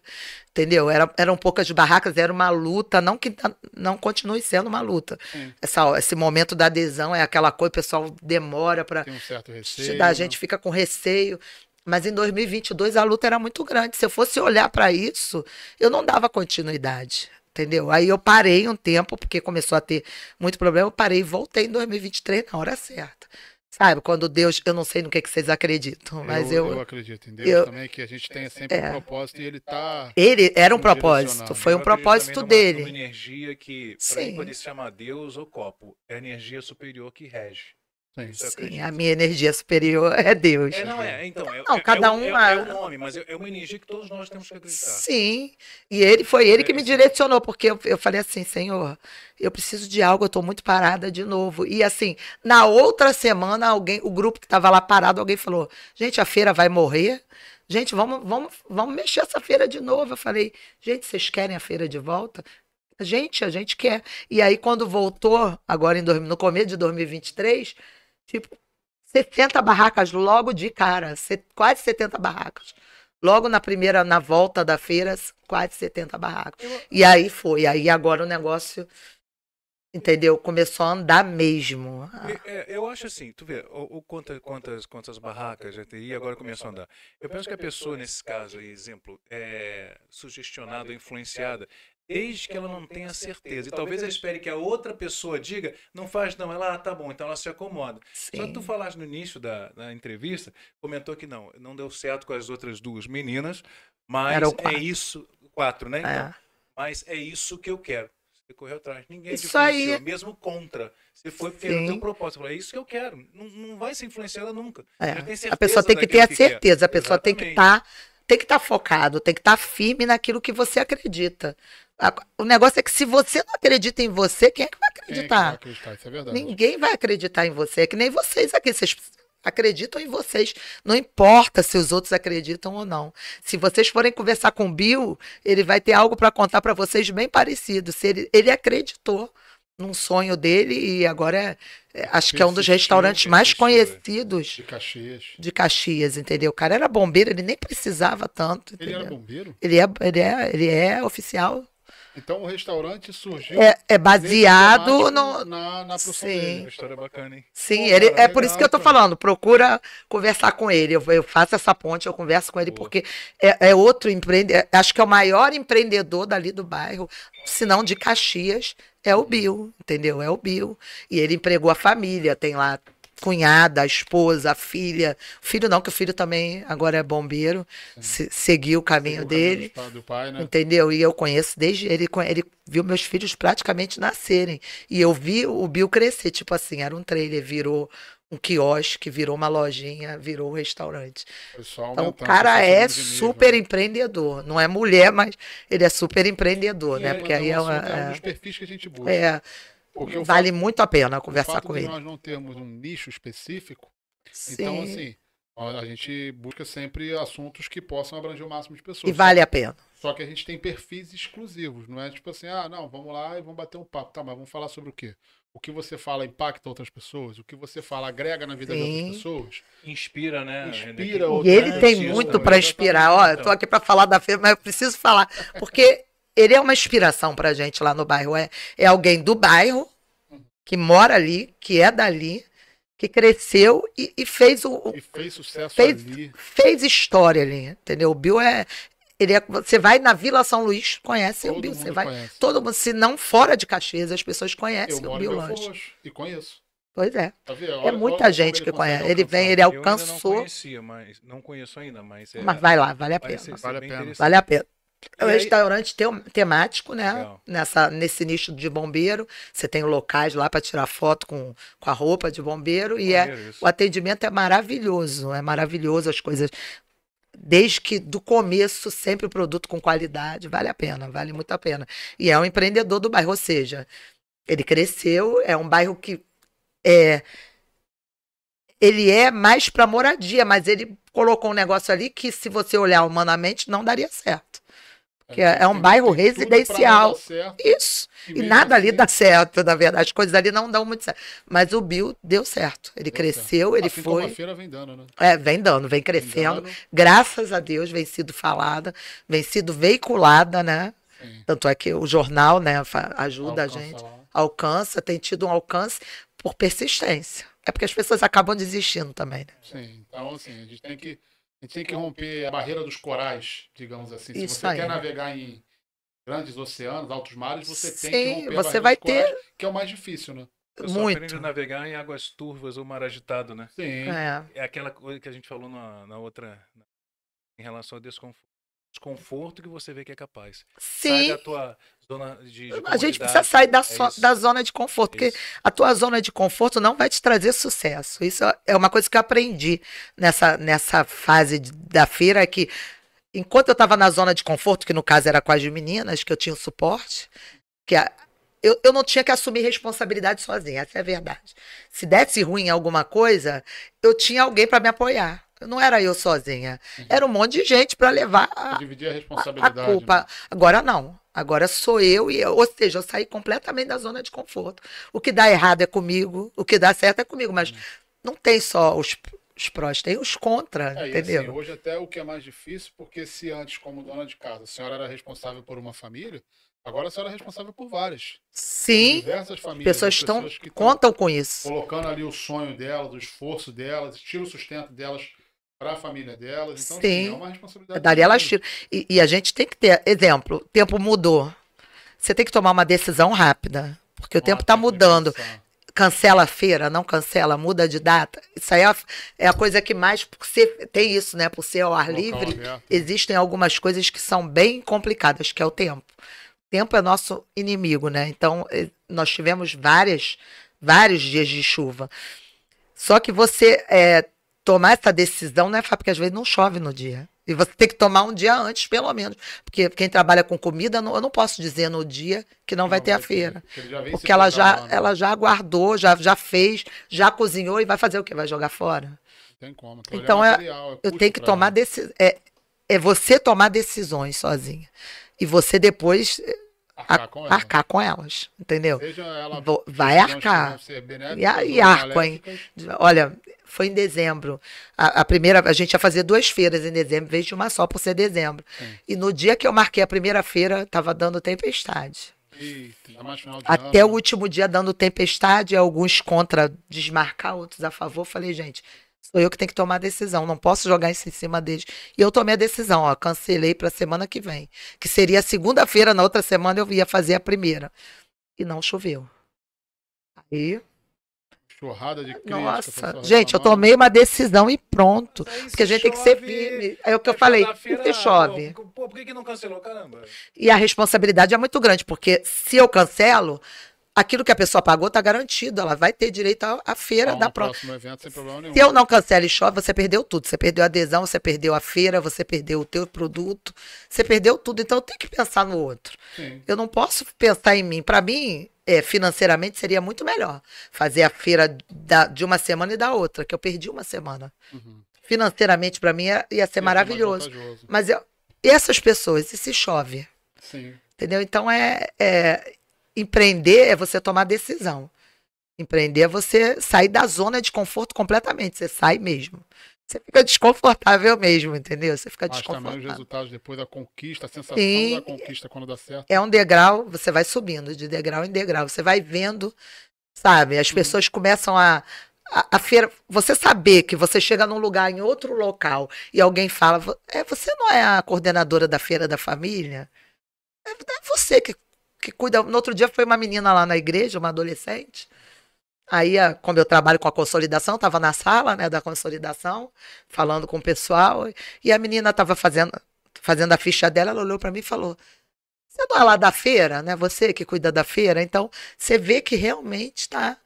Entendeu? Era, eram poucas barracas, era uma luta, não que não continue sendo uma luta. Essa, esse momento da adesão é aquela coisa, o pessoal demora para. Tem um certo receio. A né? gente fica com receio. Mas em 2022 a luta era muito grande. Se eu fosse olhar para isso, eu não dava continuidade entendeu? Aí eu parei um tempo, porque começou a ter muito problema, eu parei e voltei em 2023 na hora certa. Sabe, quando Deus, eu não sei no que, que vocês acreditam, mas eu. Eu, eu acredito em Deus eu, também, que a gente tem é, sempre é. um propósito e ele está. Ele era um propósito, foi um propósito numa, dele. Uma energia que, para poder se chamar Deus ou copo, é a energia superior que rege. É Sim, a minha energia superior é Deus. É, não, é, então, não, é, é cada é um. É, é, um nome, mas é uma energia que todos nós temos que acreditar. Sim, e ele foi ele que me direcionou, porque eu, eu falei assim, Senhor, eu preciso de algo, eu estou muito parada de novo. E assim, na outra semana, alguém, o grupo que estava lá parado, alguém falou: gente, a feira vai morrer. Gente, vamos, vamos, vamos mexer essa feira de novo. Eu falei, gente, vocês querem a feira de volta? A gente, a gente quer. E aí, quando voltou, agora em, no começo de 2023, tipo, 70 barracas logo de cara, quase 70 barracas. Logo na primeira, na volta da feira, quase 70 barracas E aí foi. Aí agora o negócio, entendeu? Começou a andar mesmo. É, eu acho assim, tu vê, o, o quantas, quantas, quantas barracas já teria, agora começou a andar. Eu penso que a pessoa, nesse caso aí, exemplo, é sugestionada, influenciada, desde que ela não tenha certeza. E talvez ela espere que a outra pessoa diga, não faz não, ela, ah, tá bom, então ela se acomoda. Sim. Só que tu falaste no início da, da, entrevista, comentou que não, não deu certo com as outras duas meninas, mas é isso, quatro, né? Então? É. Então, mas é isso que eu quero. Você correu atrás, ninguém isso te aí... mesmo contra. Você foi porque Sim. o teu propósito, falou, é isso que eu quero, não, não vai ser influenciada nunca. É. A pessoa tem que ter a que certeza, quer. a pessoa Exatamente. tem que estar... Tá tem que estar tá focado, tem que estar tá firme naquilo que você acredita. O negócio é que se você não acredita em você, quem é que vai acreditar? Quem é que vai acreditar? É Ninguém vai acreditar em você. É que nem vocês aqui. Vocês acreditam em vocês. Não importa se os outros acreditam ou não. Se vocês forem conversar com o Bill, ele vai ter algo para contar para vocês bem parecido. Se ele, ele acreditou num sonho dele e agora é, é acho que é um dos restaurantes é mais conhecidos de Caxias. De Caxias, entendeu? O cara era bombeiro, ele nem precisava tanto. Entendeu? Ele era bombeiro? Ele é, ele é, ele é oficial então o restaurante surgiu. É, é baseado no... na, na Sim. história é bacana, hein? Sim, Pô, ele, cara, é legal, por isso que eu tô cara. falando. Procura conversar com ele. Eu, eu, faço essa ponte, eu converso com ele, porque é, é outro empreendedor. É, acho que é o maior empreendedor dali do bairro, se não de Caxias, é o Bill, entendeu? É o Bill. E ele empregou a família, tem lá cunhada, a esposa, a filha. O filho não, que o filho também agora é bombeiro, é. se, seguiu o caminho seguiu dele. O caminho pai, né? Entendeu? E eu conheço desde ele, ele viu meus filhos praticamente nascerem. E eu vi o Bill crescer, tipo assim, era um trailer, virou um quiosque, virou uma lojinha, virou um restaurante. Então o cara é super né? empreendedor. Não é mulher, mas ele é super empreendedor, e né? É, Porque é aí é, uma, é um dos perfis que a gente busca. É vale fato, muito a pena conversar com ele. Nós não temos um nicho específico, então, Sim. então assim, a gente busca sempre assuntos que possam abranger o máximo de pessoas. E vale a pena. Só que a gente tem perfis exclusivos, não é tipo assim, ah, não, vamos lá e vamos bater um papo, tá, mas vamos falar sobre o quê? O que você fala impacta outras pessoas, o que você fala agrega na vida Sim. de outras pessoas. Inspira, né? Inspira E ele tem muito para inspirar. Ó, eu tô aqui para falar da feira, mas eu preciso falar, porque ele é uma inspiração pra gente lá no bairro. É, é alguém do bairro, que mora ali, que é dali, que cresceu e, e fez o. E fez sucesso fez, ali. Fez história ali, entendeu? O Bill é. Ele é, você vai na Vila São Luís, conhece todo o Bill. Você vai. Conhece. Todo mundo, se não fora de Caxias, as pessoas conhecem eu o Bill Lange. E conheço. Pois é. Tá é muita olha, gente que conhece. Ele vem, ele alcançou. Eu não conhecia, mas não conheço ainda, mas. É, mas vai lá, vale a pena. Vale a pena. Vale a pena. É um restaurante aí... temático, né? Nessa, nesse nicho de bombeiro. Você tem locais lá para tirar foto com, com a roupa de bombeiro. E é, o atendimento é maravilhoso. É maravilhoso as coisas. Desde que do começo, sempre o produto com qualidade. Vale a pena, vale muito a pena. E é um empreendedor do bairro, ou seja, ele cresceu, é um bairro que é. Ele é mais para moradia, mas ele colocou um negócio ali que, se você olhar humanamente, não daria certo. É, que é, é um bairro residencial. Isso. E, e nada assim, ali dá certo, na verdade. As coisas ali não dão muito certo. Mas o Bill deu certo. Ele deu cresceu, certo. ele assim foi. Como a feira vem dando, né? É, vem dando, vem crescendo. Vem Graças a Deus, vem sido falada, vem sido veiculada, né? Sim. Tanto é que o jornal, né, ajuda alcança a gente. Lá. Alcança, tem tido um alcance por persistência. É porque as pessoas acabam desistindo também, né? Sim, então assim, a gente tem que a gente tem que romper a barreira dos corais, digamos assim. Isso Se você aí. quer navegar em grandes oceanos, altos mares, você Sim, tem que romper você a barreira vai dos ter... que é o mais difícil, né? Eu só aprende a navegar em águas turvas ou mar agitado, né? Sim. É, é aquela coisa que a gente falou na, na outra, em relação ao desconforto desconforto que você vê que é capaz. Sim. Sai da tua zona de, de A gente precisa sair da, é so, é da zona de conforto, porque a tua zona de conforto não vai te trazer sucesso. Isso é uma coisa que eu aprendi nessa, nessa fase de, da feira, que enquanto eu estava na zona de conforto, que no caso era com as meninas, que eu tinha o suporte, que a, eu, eu não tinha que assumir responsabilidade sozinha, essa é a verdade. Se desse ruim em alguma coisa, eu tinha alguém para me apoiar não era eu sozinha. Uhum. Era um monte de gente para levar a, Dividir a, responsabilidade, a culpa. Né? Agora não. Agora sou eu e eu, ou seja, eu saí completamente da zona de conforto. O que dá errado é comigo, o que dá certo é comigo, mas uhum. não tem só os, os prós, tem os contra, é, assim, entendeu? Assim, hoje até o que é mais difícil, porque se antes como dona de casa, a senhora era responsável por uma família, Agora a senhora é responsável por várias. Sim. Diversas famílias. Pessoas, estão, que contam com isso. Colocando ali o sonho delas, o esforço delas, tira o sustento delas para a família dela. Então, assim, sim, é uma responsabilidade. Daria ela tira. E, e a gente tem que ter, exemplo, o tempo mudou. Você tem que tomar uma decisão rápida, porque o Ótimo, ah, tempo está mudando. Cancela a feira, não cancela, muda de data. Isso aí é a, é a coisa que mais por ser, tem isso, né? Por ser ao ar livre, existem algumas coisas que são bem complicadas, que é o tempo. O tempo é nosso inimigo, né? Então, eh, nós tivemos várias, vários dias de chuva. Só que você é, tomar essa decisão, né, Fábio? Porque às vezes não chove no dia. E você tem que tomar um dia antes, pelo menos. Porque quem trabalha com comida, não, eu não posso dizer no dia que não, não vai ter a feira. Porque, porque ela, já, ela já aguardou, já, já fez, já cozinhou e vai fazer o quê? Vai jogar fora? Tem como. Então, é, material, é eu tenho que tomar decisões. É, é você tomar decisões sozinha. E você depois é, arcar, a, com, arcar com, elas. Entendeu? Seja ela vai arcar. E, e arco, hein? Olha, foi em dezembro. A, a, primeira, a gente ia fazer duas feiras em dezembro, em vez de uma só, por ser dezembro. É. E no dia que eu marquei a primeira feira, tava dando tempestade. Eita, Até o último dia dando tempestade, alguns contra desmarcar, outros a favor. Falei, gente, sou eu que tenho que tomar a decisão, não posso jogar isso em cima deles. E eu tomei a decisão, ó, cancelei para a semana que vem, que seria segunda-feira, na outra semana eu ia fazer a primeira. E não choveu. Aí Chorrada de crítica, Nossa, gente, eu tomei uma decisão e pronto. Porque a gente chove, tem que ser firme. É o que eu falei. Feira, chove. Pô, por que, que não cancelou? Caramba. E a responsabilidade é muito grande, porque se eu cancelo, aquilo que a pessoa pagou está garantido. Ela vai ter direito à, à feira Bom, da próxima. evento sem problema nenhum. Se eu não cancelo e chove, você perdeu tudo. Você perdeu a adesão, você perdeu a feira, você perdeu o teu produto, você perdeu tudo. Então eu tenho que pensar no outro. Sim. Eu não posso pensar em mim. Para mim, é, financeiramente seria muito melhor fazer a feira da, de uma semana e da outra, que eu perdi uma semana. Uhum. Financeiramente, para mim, ia, é, ia ser ia maravilhoso. Ser Mas eu, essas pessoas, e se chove? Sim. Entendeu? Então é, é empreender é você tomar decisão. Empreender é você sair da zona de conforto completamente. Você sai mesmo. Você fica desconfortável mesmo, entendeu? Você fica Mas desconfortável. também os resultados depois da conquista, a sensação Sim, da conquista quando dá certo. É um degrau, você vai subindo de degrau em degrau. Você vai vendo, sabe? As uhum. pessoas começam a, a, a feira, você saber que você chega num lugar, em outro local, e alguém fala, é, você não é a coordenadora da feira da família? É, é você que que cuida. No outro dia foi uma menina lá na igreja, uma adolescente. Aí, como eu trabalho com a consolidação, estava na sala né, da consolidação, falando com o pessoal, e a menina estava fazendo, fazendo a ficha dela, ela olhou para mim e falou: Você não é lá da feira, né? Você que cuida da feira? Então, você vê que realmente está.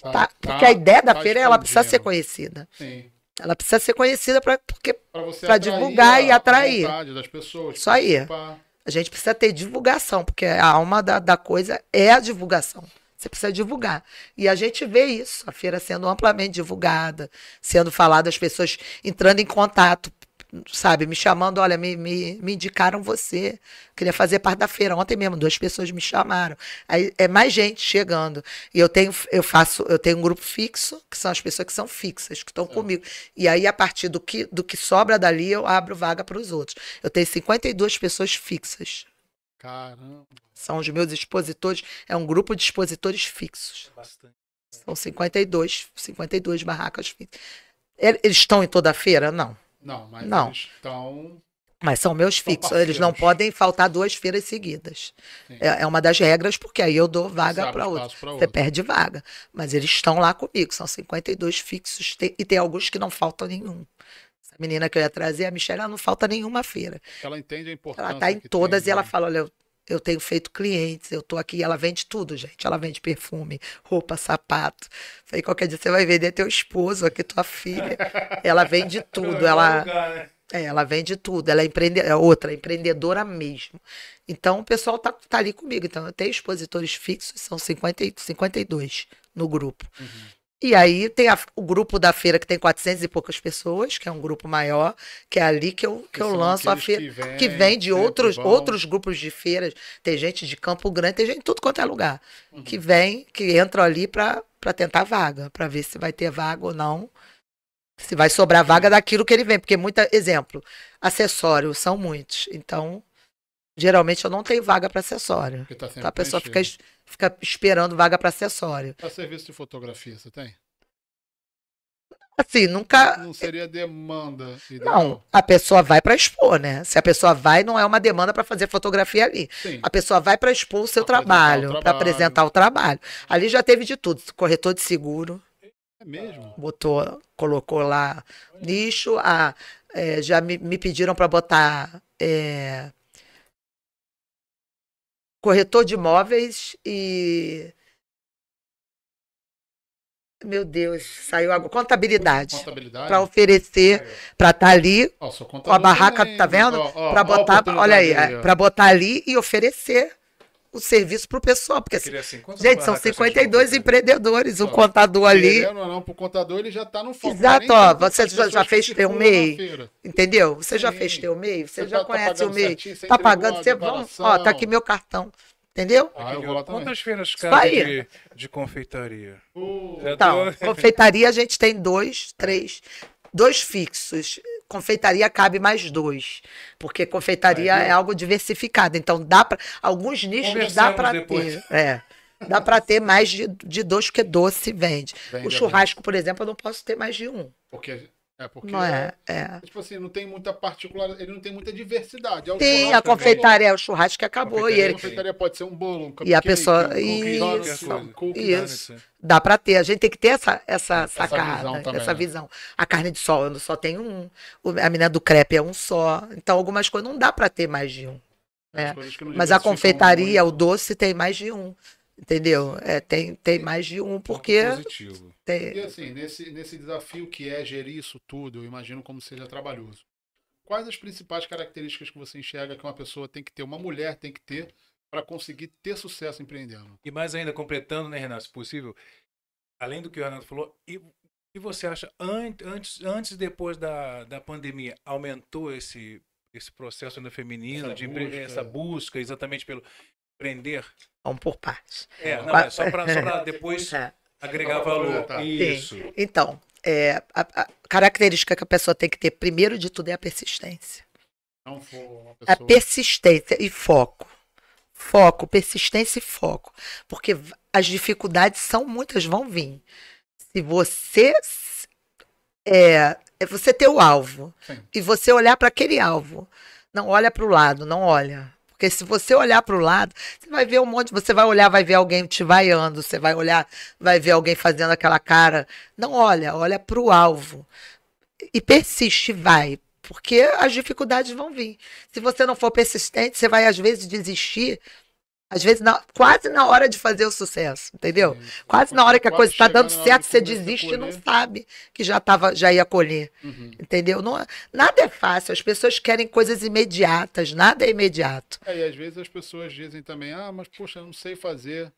Tá, tá, tá, porque a ideia da tá feira é ela precisa ser conhecida. Sim. Ela precisa ser conhecida para divulgar e atrair. A das pessoas, Isso aí. Participar. A gente precisa ter divulgação, porque a alma da, da coisa é a divulgação. Você precisa divulgar. E a gente vê isso, a feira sendo amplamente divulgada, sendo falada, as pessoas entrando em contato sabe, me chamando, olha, me, me, me indicaram você, queria fazer parte da feira. Ontem mesmo, duas pessoas me chamaram. Aí é mais gente chegando. E eu tenho, eu faço, eu tenho um grupo fixo, que são as pessoas que são fixas, que estão é. comigo. E aí, a partir do que, do que sobra dali, eu abro vaga para os outros. Eu tenho 52 pessoas fixas. Caramba. São os meus expositores, é um grupo de expositores fixos. É bastante. São 52, 52 barracas fixas. Eles estão em toda a feira? Não. Não, mas não. eles estão. Mas são meus são fixos. Parceiros. Eles não podem faltar duas feiras seguidas. É, é, uma das regras, porque aí eu dou vaga para outro. Você perde vaga. Mas eles estão lá comigo. São 52 fixos tem, e tem alguns que não faltam nenhum. Essa menina que eu ia trazer, a Michelle, ela não falta nenhuma feira. Ela entende a importância. Ela está em todas tem, e ela né? fala: olha, eu eu tenho feito clientes, eu tô aqui, ela vende tudo, gente. Ela vende perfume, roupa, sapato. Falei, qualquer dia você vai vender teu esposo, aqui tua filha. Ela vende tudo, ela né? é, ela vende tudo, ela é, empreende... é outra, é empreendedora mesmo. Então o pessoal tá, tá ali comigo, então eu tenho expositores fixos, são 50, 52 no grupo. Uhum. E aí tem a, o grupo da feira que tem 400 e poucas pessoas, que é um grupo maior, que é ali que eu, que, eu lanço a feira, que vem, que vem de outros, outros grupos de feiras. Tem gente de Campo Grande, tem gente de tudo quanto é lugar, uhum. que vem, que entra ali para tentar vaga, para ver se vai ter vaga ou não. Se vai sobrar vaga daquilo que ele vem, porque muita exemplo, acessórios são muitos. Então, Geralmente eu não tenho vaga para acessório. Tá então a pessoa fica, fica, esperando vaga para acessório. Para serviço de fotografia, você tem? Assim, nunca. Não seria demanda. Ideal. Não, a pessoa vai para expor, né? Se a pessoa vai, não é uma demanda para fazer fotografia ali. Sim. A pessoa vai para expor o seu pra trabalho, para apresentar o trabalho. Ali já teve de tudo: corretor de seguro. É mesmo? Botou, colocou lá nicho. A, ah, é, já me, me pediram para botar. É, corretor de imóveis e. Meu Deus, saiu algo Contabilidade. Contabilidade. Para oferecer, para estar tá ali. Ó, com a barraca, também. tá vendo? Para botar, olha aí, para é, botar ali e oferecer o serviço para o pessoal. Porque, assim, assim gente, são 52 empreendedores, o um contador ali. Querendo não, para o contador ele já está no foco. Exato, ó, você já, já fez teu MEI, entendeu? Você Sim. já fez teu MEI, você, você já tá, tá conhece tá o MEI, está pagando, você, vamos, é ó, tá aqui meu cartão. Entendeu? Ah, eu vou lá Quantas feiras caras de, de confeitaria? Uh, então, tô... confeitaria a gente tem dois, três, dois fixos confeitaria cabe mais dois, porque confeitaria é, é algo diversificado. Então dá para alguns nichos dá para ter, é, dá para ter mais de, de dois porque doce vende. vende o é churrasco, por exemplo, eu não posso ter mais de um. Porque é, porque. Não é, é, é. Tipo assim, não tem muita particular, ele não tem muita diversidade. É tem, a confeitaria, é o churrasco acabou. Confeitaria, e ele... A confeitaria pode ser um bolo, um cupcake, E a pessoa. Um isso, cookie, cookie, isso. Dá para ter. A gente tem que ter essa, essa sacada, essa visão, também, essa né? visão. A carne de sol, eu só tenho um. A menina do crepe é um só. Então, algumas coisas não dá para ter mais de um. Né? Mas a confeitaria, muito. o doce, tem mais de um. Entendeu? É, tem, tem mais de um, porque. positivo. Tem... E assim, nesse, nesse desafio que é gerir isso tudo, eu imagino como seja trabalhoso. Quais as principais características que você enxerga que uma pessoa tem que ter, uma mulher tem que ter, para conseguir ter sucesso empreendendo? E mais ainda, completando, né, Renato, se possível, além do que o Renato falou, e, e você acha, antes, antes, antes e depois da, da pandemia, aumentou esse, esse processo no feminino, essa de busca. essa busca exatamente pelo Prender? Vamos é por partes. É, não, é só para depois é. agregar valor. Tá, tá. Isso. Então, é, a, a, característica que a pessoa tem que ter, primeiro de tudo, é a persistência. Não for pessoa... A persistência e foco. Foco, persistência e foco. Porque as dificuldades são muitas, vão vir. Se você é, é você ter o alvo Sim. e você olhar para aquele alvo, não olha para o lado, não olha. Porque se você olhar para o lado, você vai ver um monte, você vai olhar, vai ver alguém te vaiando, você vai olhar, vai ver alguém fazendo aquela cara. Não olha, olha para o alvo. E persiste, vai, porque as dificuldades vão vir. Se você não for persistente, você vai às vezes desistir às vezes, na, quase na hora de fazer o sucesso, entendeu? Sim. Quase na hora que a quase coisa está dando certo, você desiste e não sabe que já, tava, já ia colher. Uhum. Entendeu? Não, nada é fácil, as pessoas querem coisas imediatas, nada é imediato. É, e às vezes as pessoas dizem também, ah, mas poxa, eu não sei fazer.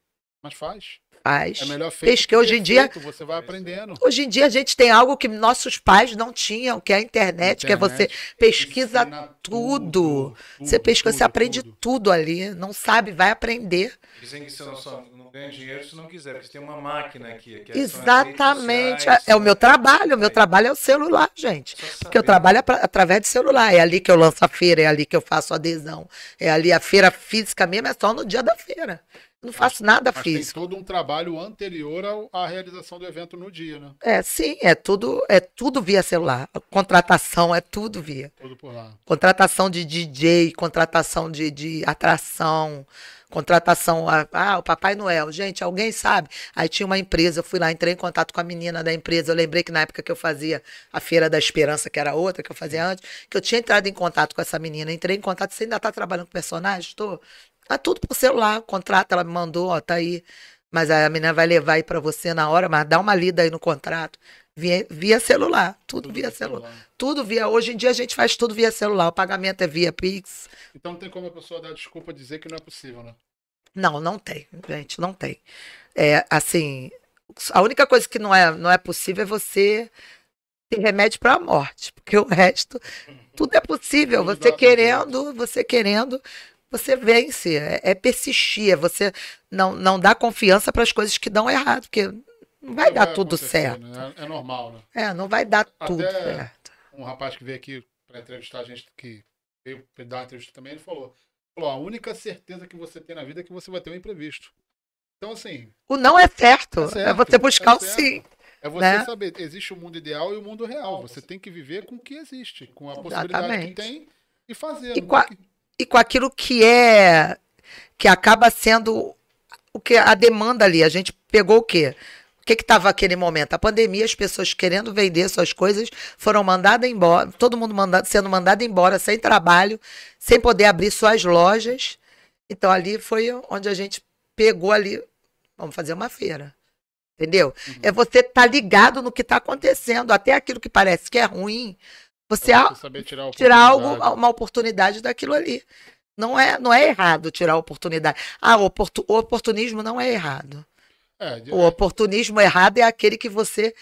Mas faz. Faz. É melhor feito. Fez que hoje em dia. Você vai aprendendo. Hoje em dia a gente tem algo que nossos pais não tinham, que é a internet, internet que é você pesquisa tudo. tudo. Você pesquisa, tudo, você aprende tudo. tudo. ali. Não sabe, vai aprender. Dizem que você não, só, não ganha dinheiro se não quiser, porque tem uma máquina aqui. É Exatamente. Sociais, é o meu trabalho. O meu trabalho é o celular, gente. Porque eu trabalho através de celular. É ali que eu lanço a feira, é ali que eu faço adesão. É ali a feira física mesmo, é só no dia da feira não faço nada mas físico. Tem todo um trabalho anterior ao, à realização do evento no dia, né? É, sim, é tudo, é tudo via celular. Contratação é tudo via. Tudo por lá. Contratação de DJ, contratação de, de atração, contratação, a, ah, o Papai Noel, gente, alguém sabe? Aí tinha uma empresa, eu fui lá, entrei em contato com a menina da empresa, eu lembrei que na época que eu fazia a Feira da Esperança, que era outra que eu fazia antes, que eu tinha entrado em contato com essa menina, entrei em contato, você ainda está trabalhando com personagem? Estou. Tá tudo por celular, contrato, ela me mandou, ó, tá aí. Mas a menina vai levar aí pra você na hora, mas dá uma lida aí no contrato. Via, via celular, tudo, tudo via celular. celular. Tudo via. Hoje em dia a gente faz tudo via celular. O pagamento é via Pix. Então não tem como a pessoa dar desculpa e dizer que não é possível, né? Não, não tem, gente, não tem. É, assim, a única coisa que não é, não é possível é você ter remédio para a morte, porque o resto uhum. tudo é possível. Você querendo, você querendo, você vence. É, é persistir, é você não, não dar confiança para as coisas que dão errado, porque não vai não dar vai é, tudo né? certo. Né? É, é, normal, né? É, não vai dar Até tudo certo. Um rapaz que veio aqui para entrevistar a gente, que veio dar uma entrevista também, ele falou, falou: a única certeza que você tem na vida é que você vai ter um imprevisto. Então, assim. O não é certo. É, é certo, é você buscar é o sim. É você né? saber, existe o mundo ideal e o mundo real. Você tem que viver com o que existe, com a Exatamente. possibilidade que tem e fazer. E, qual... que e com aquilo que é que acaba sendo o que a demanda ali. A gente pegou o quê? O que estava aquele momento? A pandemia, as pessoas querendo vender suas coisas, foram mandadas embora, todo mundo mandado, sendo mandado embora, sem trabalho, sem poder abrir suas lojas. Então ali foi onde a gente pegou ali, vamos fazer uma feira. Entendeu? Uhum. É você estar tá ligado no que está acontecendo. Até aquilo que parece que é ruim, você al... tirar, tirar algo, uma oportunidade daquilo ali. Não é, não é errado tirar a oportunidade. Ah, o, oportun, o oportunismo não é errado. É, de... O oportunismo errado é aquele que você.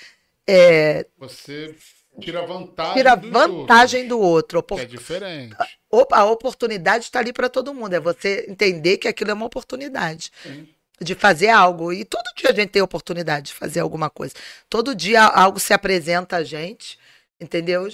É... Você tira vantagem. Tira do vantagem outro. do outro. Opor... é diferente. A oportunidade está ali para todo mundo. É você entender que aquilo é uma oportunidade. Sim. De fazer algo. E todo dia a gente tem oportunidade de fazer alguma coisa. Todo dia algo se apresenta a gente entendeu?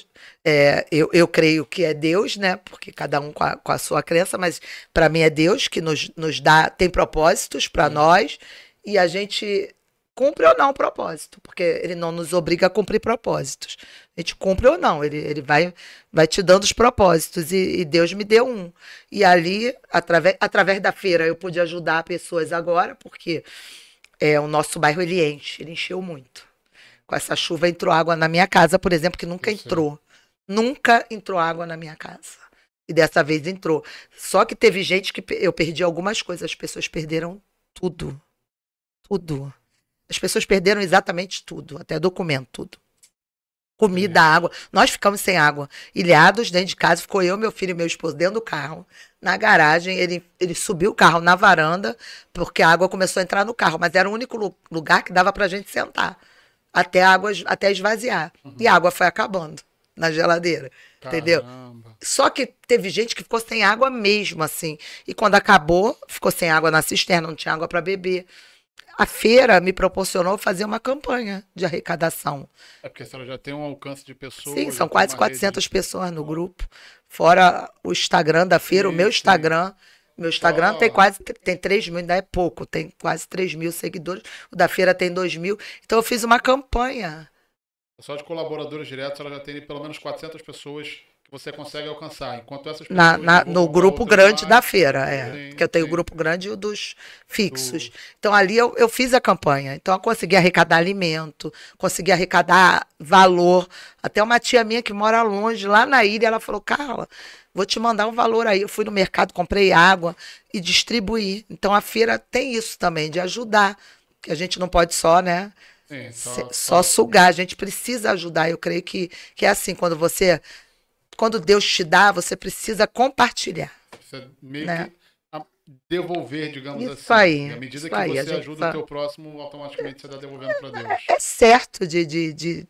É, eu, eu creio que é Deus, né? Porque cada um com a, com a sua crença, mas para mim é Deus que nos, nos dá, tem propósitos para hum. nós e a gente cumpre ou não o propósito, porque ele não nos obriga a cumprir propósitos. A gente cumpre ou não, ele, ele vai, vai te dando os propósitos e, e Deus me deu um. E ali, através, através da feira, eu pude ajudar pessoas agora, porque é, o nosso bairro ele enche, ele encheu muito. Com essa chuva entrou água na minha casa, por exemplo, que nunca entrou. Nunca entrou água na minha casa. E dessa vez entrou. Só que teve gente que eu perdi algumas coisas, as pessoas perderam tudo. Tudo. As pessoas perderam exatamente tudo, até documento, tudo. Comida, água. Nós ficamos sem água. Ilhados dentro de casa, ficou eu, meu filho e meu esposo dentro do carro, na garagem. Ele, ele subiu o carro na varanda, porque a água começou a entrar no carro, mas era o único lugar que dava pra gente sentar até água até esvaziar. Uhum. E a água foi acabando na geladeira, Caramba. entendeu? Só que teve gente que ficou sem água mesmo assim. E quando acabou, ficou sem água na cisterna, não tinha água para beber. A feira me proporcionou fazer uma campanha de arrecadação. É porque a senhora já tem um alcance de pessoas. Sim, são quase 400 rede... pessoas no grupo. Fora o Instagram da feira, sim, o meu Instagram. Sim meu Instagram oh. tem quase, tem 3 mil, ainda é pouco, tem quase 3 mil seguidores. O da feira tem 2 mil. Então eu fiz uma campanha. Só de colaboradores diretos, ela já tem pelo menos 400 pessoas que você consegue alcançar. Enquanto essas na, na no grupo grande mais, da feira, é. Sim, porque eu tenho o grupo grande e o dos fixos. Do... Então ali eu, eu fiz a campanha. Então eu consegui arrecadar alimento, consegui arrecadar valor. Até uma tia minha que mora longe, lá na ilha, ela falou: Carla Vou te mandar um valor aí. Eu fui no mercado, comprei água e distribuí. Então a feira tem isso também, de ajudar. Porque a gente não pode só, né? É, Sim, só, só, só sugar. A gente precisa ajudar. Eu creio que, que é assim, quando você. Quando Deus te dá, você precisa compartilhar. meio né? que devolver, digamos isso assim. Aí, à medida que aí, você ajuda o teu próximo, automaticamente você está devolvendo para é, Deus. É, é certo de, de, de,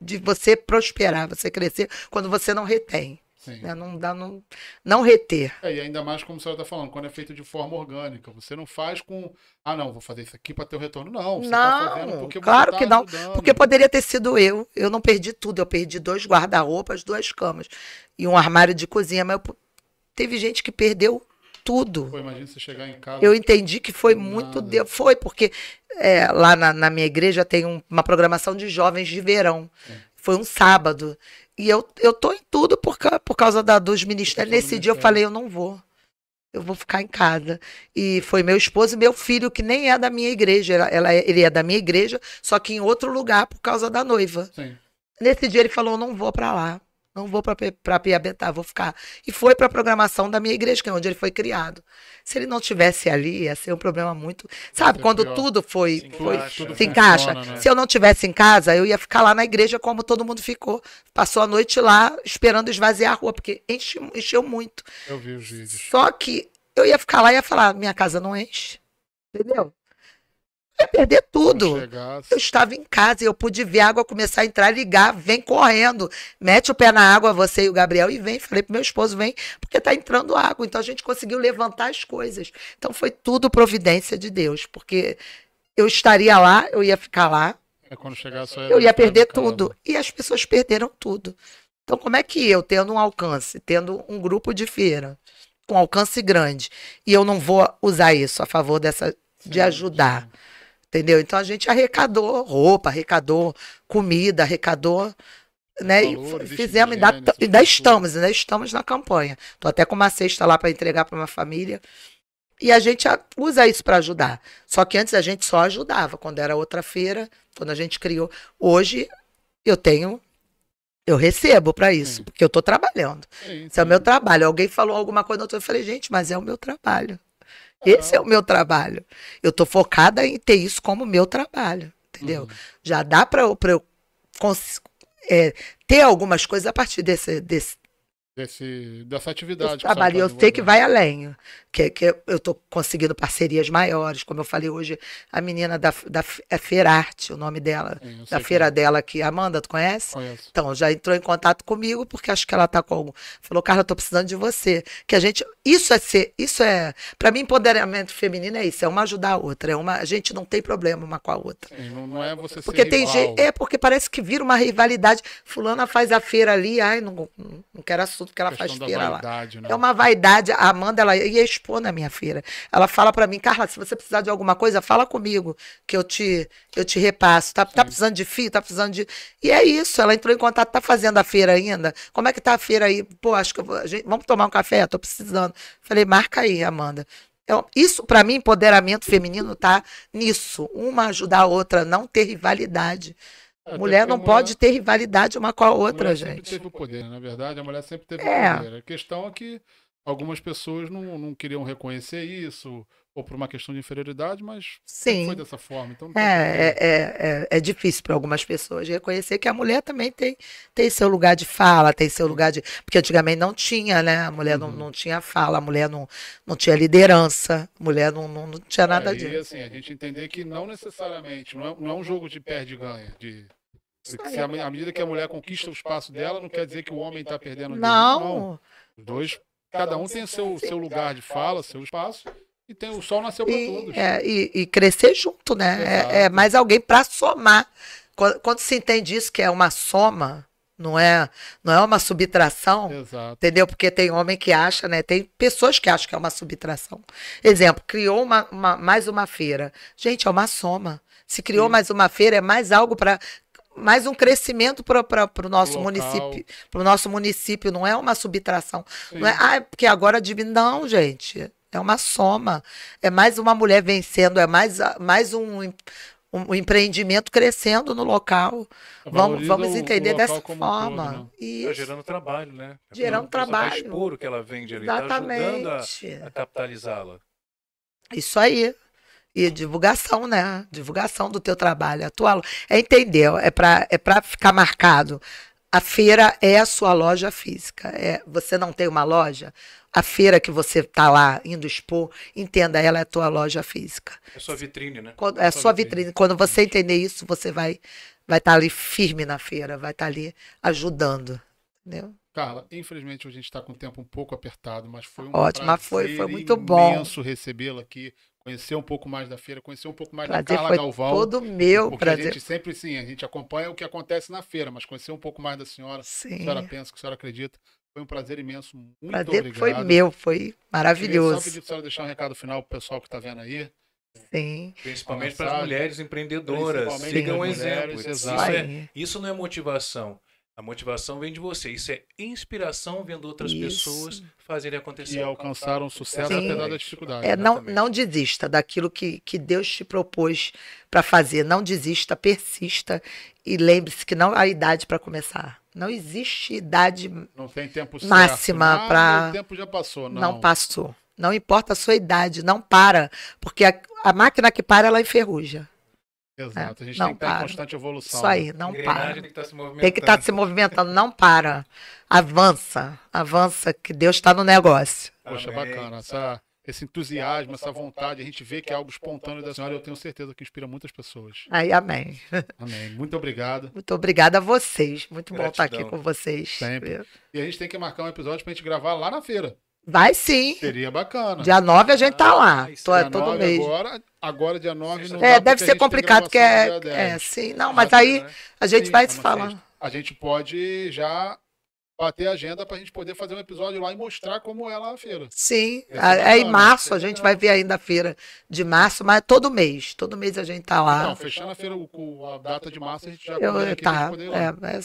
de, você prosperar, você crescer, quando você não retém. Né? Não dá não, não reter. É, e ainda mais como a senhora está falando, quando é feito de forma orgânica, você não faz com, ah não, vou fazer isso aqui para ter o retorno. Não, você tá não, tá fazendo porque claro tá que não, ajudando. porque poderia ter sido eu. Eu não perdi tudo, eu perdi dois guarda-roupas, duas camas e um armário de cozinha, mas eu, teve gente que perdeu tudo. Pô, imagina você chegar em casa. Eu entendi que foi muito. De... Foi, porque é, lá na, na, minha igreja tem um, uma programação de jovens de verão. É. Foi um sábado. E eu, eu tô em tudo por, por causa da, dos ministérios. Nesse dia eu falei, eu não vou. Eu vou ficar em casa. E foi meu esposo e meu filho, que nem é da minha igreja. Ela, ela é, ele é da minha igreja, só que em outro lugar por causa da noiva. Sim. Nesse dia ele falou, eu não vou para lá. Não vou para Piabetá, vou ficar. E foi para a programação da minha igreja, que é onde ele foi criado. Se ele não tivesse ali, ia ser um problema muito. Sabe, quando pior. tudo foi. Se foi, encaixa. Tudo se encaixa. né? Se eu não tivesse em casa, eu ia ficar lá na igreja como todo mundo ficou. Passou a noite lá esperando esvaziar a rua, porque enche, encheu muito. Eu vi os vídeos. Só que eu ia ficar lá e ia falar: minha casa não enche. Entendeu? Eu ia perder tudo. Eu estava em casa e eu pude ver a água começar a entrar, ligar, vem correndo, mete o pé na água, você e o Gabriel, e vem. Falei pro meu esposo, vem, porque tá entrando água. Então a gente conseguiu levantar as coisas. Então foi tudo providência de Deus, porque eu estaria lá, eu ia ficar lá. É quando chegasse, eu ia perder tudo. E as pessoas perderam tudo. Então, como é que eu, tendo um alcance, tendo um grupo de feira, com alcance grande, e eu não vou usar isso a favor dessa, sim, de ajudar? Sim Entendeu? Então a gente arrecadou roupa, arrecadou comida, arrecadou né? e fizemos, ainda, né, ainda estamos, ainda estamos na campanha. Tô até com uma cesta lá para entregar para uma família. E a gente usa isso para ajudar. Só que antes a gente só ajudava, quando era outra feira, quando a gente criou. Hoje eu tenho, eu recebo para isso, porque eu estou trabalhando. isso é, é o meu trabalho. Alguém falou alguma coisa, eu falei, gente, mas é o meu trabalho. Esse é o meu trabalho. Eu tô focada em ter isso como meu trabalho, entendeu? Uhum. Já dá para eu é, ter algumas coisas a partir desse, desse desse, dessa atividade. Esse trabalho, eu sei que vai além, que, que eu estou conseguindo parcerias maiores, como eu falei hoje, a menina da, da é Ferarte, o nome dela, Sim, da feira é. dela aqui, Amanda, tu conhece? Conheço. Então, já entrou em contato comigo, porque acho que ela está com falou, Carla, estou precisando de você, que a gente, isso é ser, isso é, para mim, empoderamento feminino é isso, é uma ajudar a outra, é uma, a gente não tem problema uma com a outra. Sim, não, não, é você porque ser tem Gente, é, porque parece que vira uma rivalidade, fulana faz a feira ali, ai, não, não quero assunto tudo que ela faz feira vaidade, lá. Né? É uma vaidade. A Amanda, ela ia expor na minha feira. Ela fala para mim, Carla, se você precisar de alguma coisa, fala comigo, que eu te, eu te repasso. Tá, tá precisando de fio, tá precisando de. E é isso, ela entrou em contato, tá fazendo a feira ainda. Como é que tá a feira aí? Pô, acho que vou... Gente, vamos tomar um café? Tô precisando. Falei, marca aí, Amanda. Então, isso, para mim, empoderamento feminino tá nisso. Uma ajudar a outra, não ter rivalidade. É, mulher não mulher... pode ter rivalidade uma com a outra, a gente. Sempre teve o poder, na verdade, a mulher sempre teve é. o poder. A questão é que algumas pessoas não, não queriam reconhecer isso, ou por uma questão de inferioridade, mas Sim. foi dessa forma. Então, é, é, é, é, difícil para algumas pessoas reconhecer que a mulher também tem, tem seu lugar de fala, tem seu lugar de. Porque antigamente não tinha, né? A mulher uhum. não, não tinha fala, a mulher não, não tinha liderança, a mulher não, não, não tinha nada disso. assim, a gente entender que não necessariamente, não é, não é um jogo de perde e ganha, de a, à medida que a mulher conquista o espaço dela, não quer dizer que o homem está perdendo. Não. não. Os dois, cada um tem seu, seu lugar de fala, seu espaço. E tem, o sol nasceu para todos. É, e, e, crescer junto, né? É, é, mais alguém para somar. Quando, quando, se entende isso, que é uma soma, não é, não é uma subtração. Exato. Entendeu? Porque tem homem que acha, né? Tem pessoas que acham que é uma subtração. Exemplo, criou uma, uma mais uma feira. Gente, é uma soma. Se criou Sim. mais uma feira, é mais algo para mais um crescimento para o nosso Local. município. Para o nosso município, não é uma subtração. Sim. Não é, ah, é porque agora diminui. Não, gente. É uma soma. É mais uma mulher vencendo, é mais, mais um, um empreendimento crescendo no local. Vamos, vamos entender dessa forma. Todo, né? Está gerando trabalho, né? É gerando trabalho. Mais puro que ela vende ali. Tá Exatamente. Tá a, a capitalizá-la. Isso aí. E divulgação, né? Divulgação do teu trabalho atual. É entender, é para é pra ficar marcado. A feira é a sua loja física. É, você não tem uma loja? a feira que você está lá indo expor, entenda, ela é a tua loja física. É sua vitrine, né? Quando, é, a é sua, sua vitrine. vitrine. Quando você entender isso, você vai vai estar tá ali firme na feira, vai estar tá ali ajudando, entendeu? Carla, infelizmente a gente está com o tempo um pouco apertado, mas foi um Ótimo, foi, foi muito bom. imenso recebê-la aqui, conhecer um pouco mais da feira, conhecer um pouco mais prazer da Carla foi Galvão. Todo meu porque prazer. A gente sempre sim, a gente acompanha o que acontece na feira, mas conhecer um pouco mais da senhora, que a senhora pensa, que a senhora acredita. Foi um prazer imenso. Muito prazer obrigado. foi meu, foi maravilhoso. Eu só pedir para a senhora deixar um recado final para o pessoal que está vendo aí. Sim. Principalmente para as mulheres empreendedoras. Sigam um exemplo. Isso, é, isso não é motivação. A motivação vem de você. Isso é inspiração vendo outras isso. pessoas fazerem acontecer. E alcançar um sucesso Sim. apesar da dificuldade. É, não, não desista daquilo que, que Deus te propôs para fazer. Não desista, persista e lembre-se que não há idade para começar. Não existe idade não tem tempo máxima para. O tempo já passou, não. Não passou. Não importa a sua idade, não para. Porque a, a máquina que para, ela enferruja. Exato, é, a gente é, tem que para. estar em constante evolução. Isso aí, né? não para. Tem que estar tá se movimentando. Tem que estar tá se movimentando, não para. Avança, avança, que Deus está no negócio. Poxa, Amém. bacana. Essa, esse entusiasmo, essa vontade. A gente vê que é algo espontâneo da senhora. Eu tenho certeza que inspira muitas pessoas. Aí, amém. Amém. Muito obrigado. Muito obrigada a vocês. Muito Gratidão. bom estar aqui com vocês. Sempre. E a gente tem que marcar um episódio para a gente gravar lá na feira. Vai sim. Seria bacana. Dia 9 a gente tá lá. Ah, Tô, é é dia todo mês. Agora, agora dia 9 não É, deve ser complicado que é, é sim, não, mas aí né? a gente sim, vai se falando. A gente pode já bater a agenda para a gente poder fazer um episódio lá e mostrar como é lá a feira. Sim, é, né? em março, a gente vai ver ainda a feira de março, mas todo mês, todo mês a gente está lá. Não, fechando a feira com a data de março, a gente já eu, aqui, tá, é,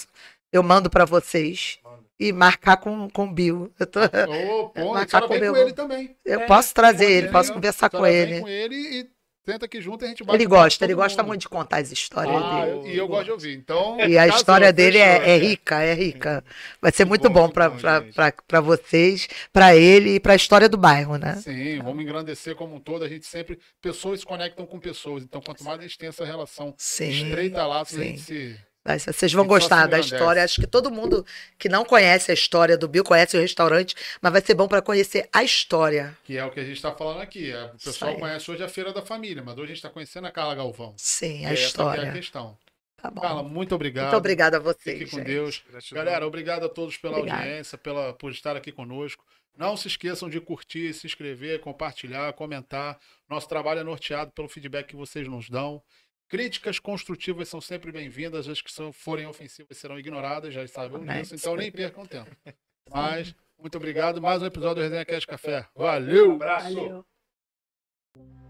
eu mando para vocês. E marcar com, com o Bill. Eu tô, oh, pô, marcar com, com ele também. Eu é, posso trazer ele, posso conversar com ele. com ele e Senta aqui junto e a gente bate. Ele gosta, ele gosta muito de contar as histórias ah, dele. E eu, gosto de ouvir. Então, e a história dele é, é, rica, é rica. Vai ser muito, muito bom, bom para vocês, para ele e para a história do bairro, né? Sim, vamos engrandecer como um todo. A gente sempre. Pessoas se conectam com pessoas. Então, quanto mais a gente tem essa relação sim, estreita lá, a gente se vocês vão gostar da história. Acho que todo mundo que não conhece a história do Bill conhece o restaurante, mas vai ser bom para conhecer a história. Que é o que a gente está falando aqui. É, o pessoal conhece hoje a Feira da Família, mas hoje a gente está conhecendo a Carla Galvão. Sim, a história. é a questão. Tá bom. Carla, muito obrigado. Muito obrigado a vocês. Fique com gente. Deus. Gratidão. Galera, obrigado a todos pela audiência, pela, por estar aqui conosco. Não se esqueçam de curtir, se inscrever, compartilhar, comentar. Nosso trabalho é norteado pelo feedback que vocês nos dão. Críticas construtivas são sempre bem-vindas, as que são, forem ofensivas serão ignoradas, já sabemos né? disso, então nem percam tempo. Mas, muito obrigado. Mais um episódio do Resenha Cast Café. Valeu! Um abraço! Valeu.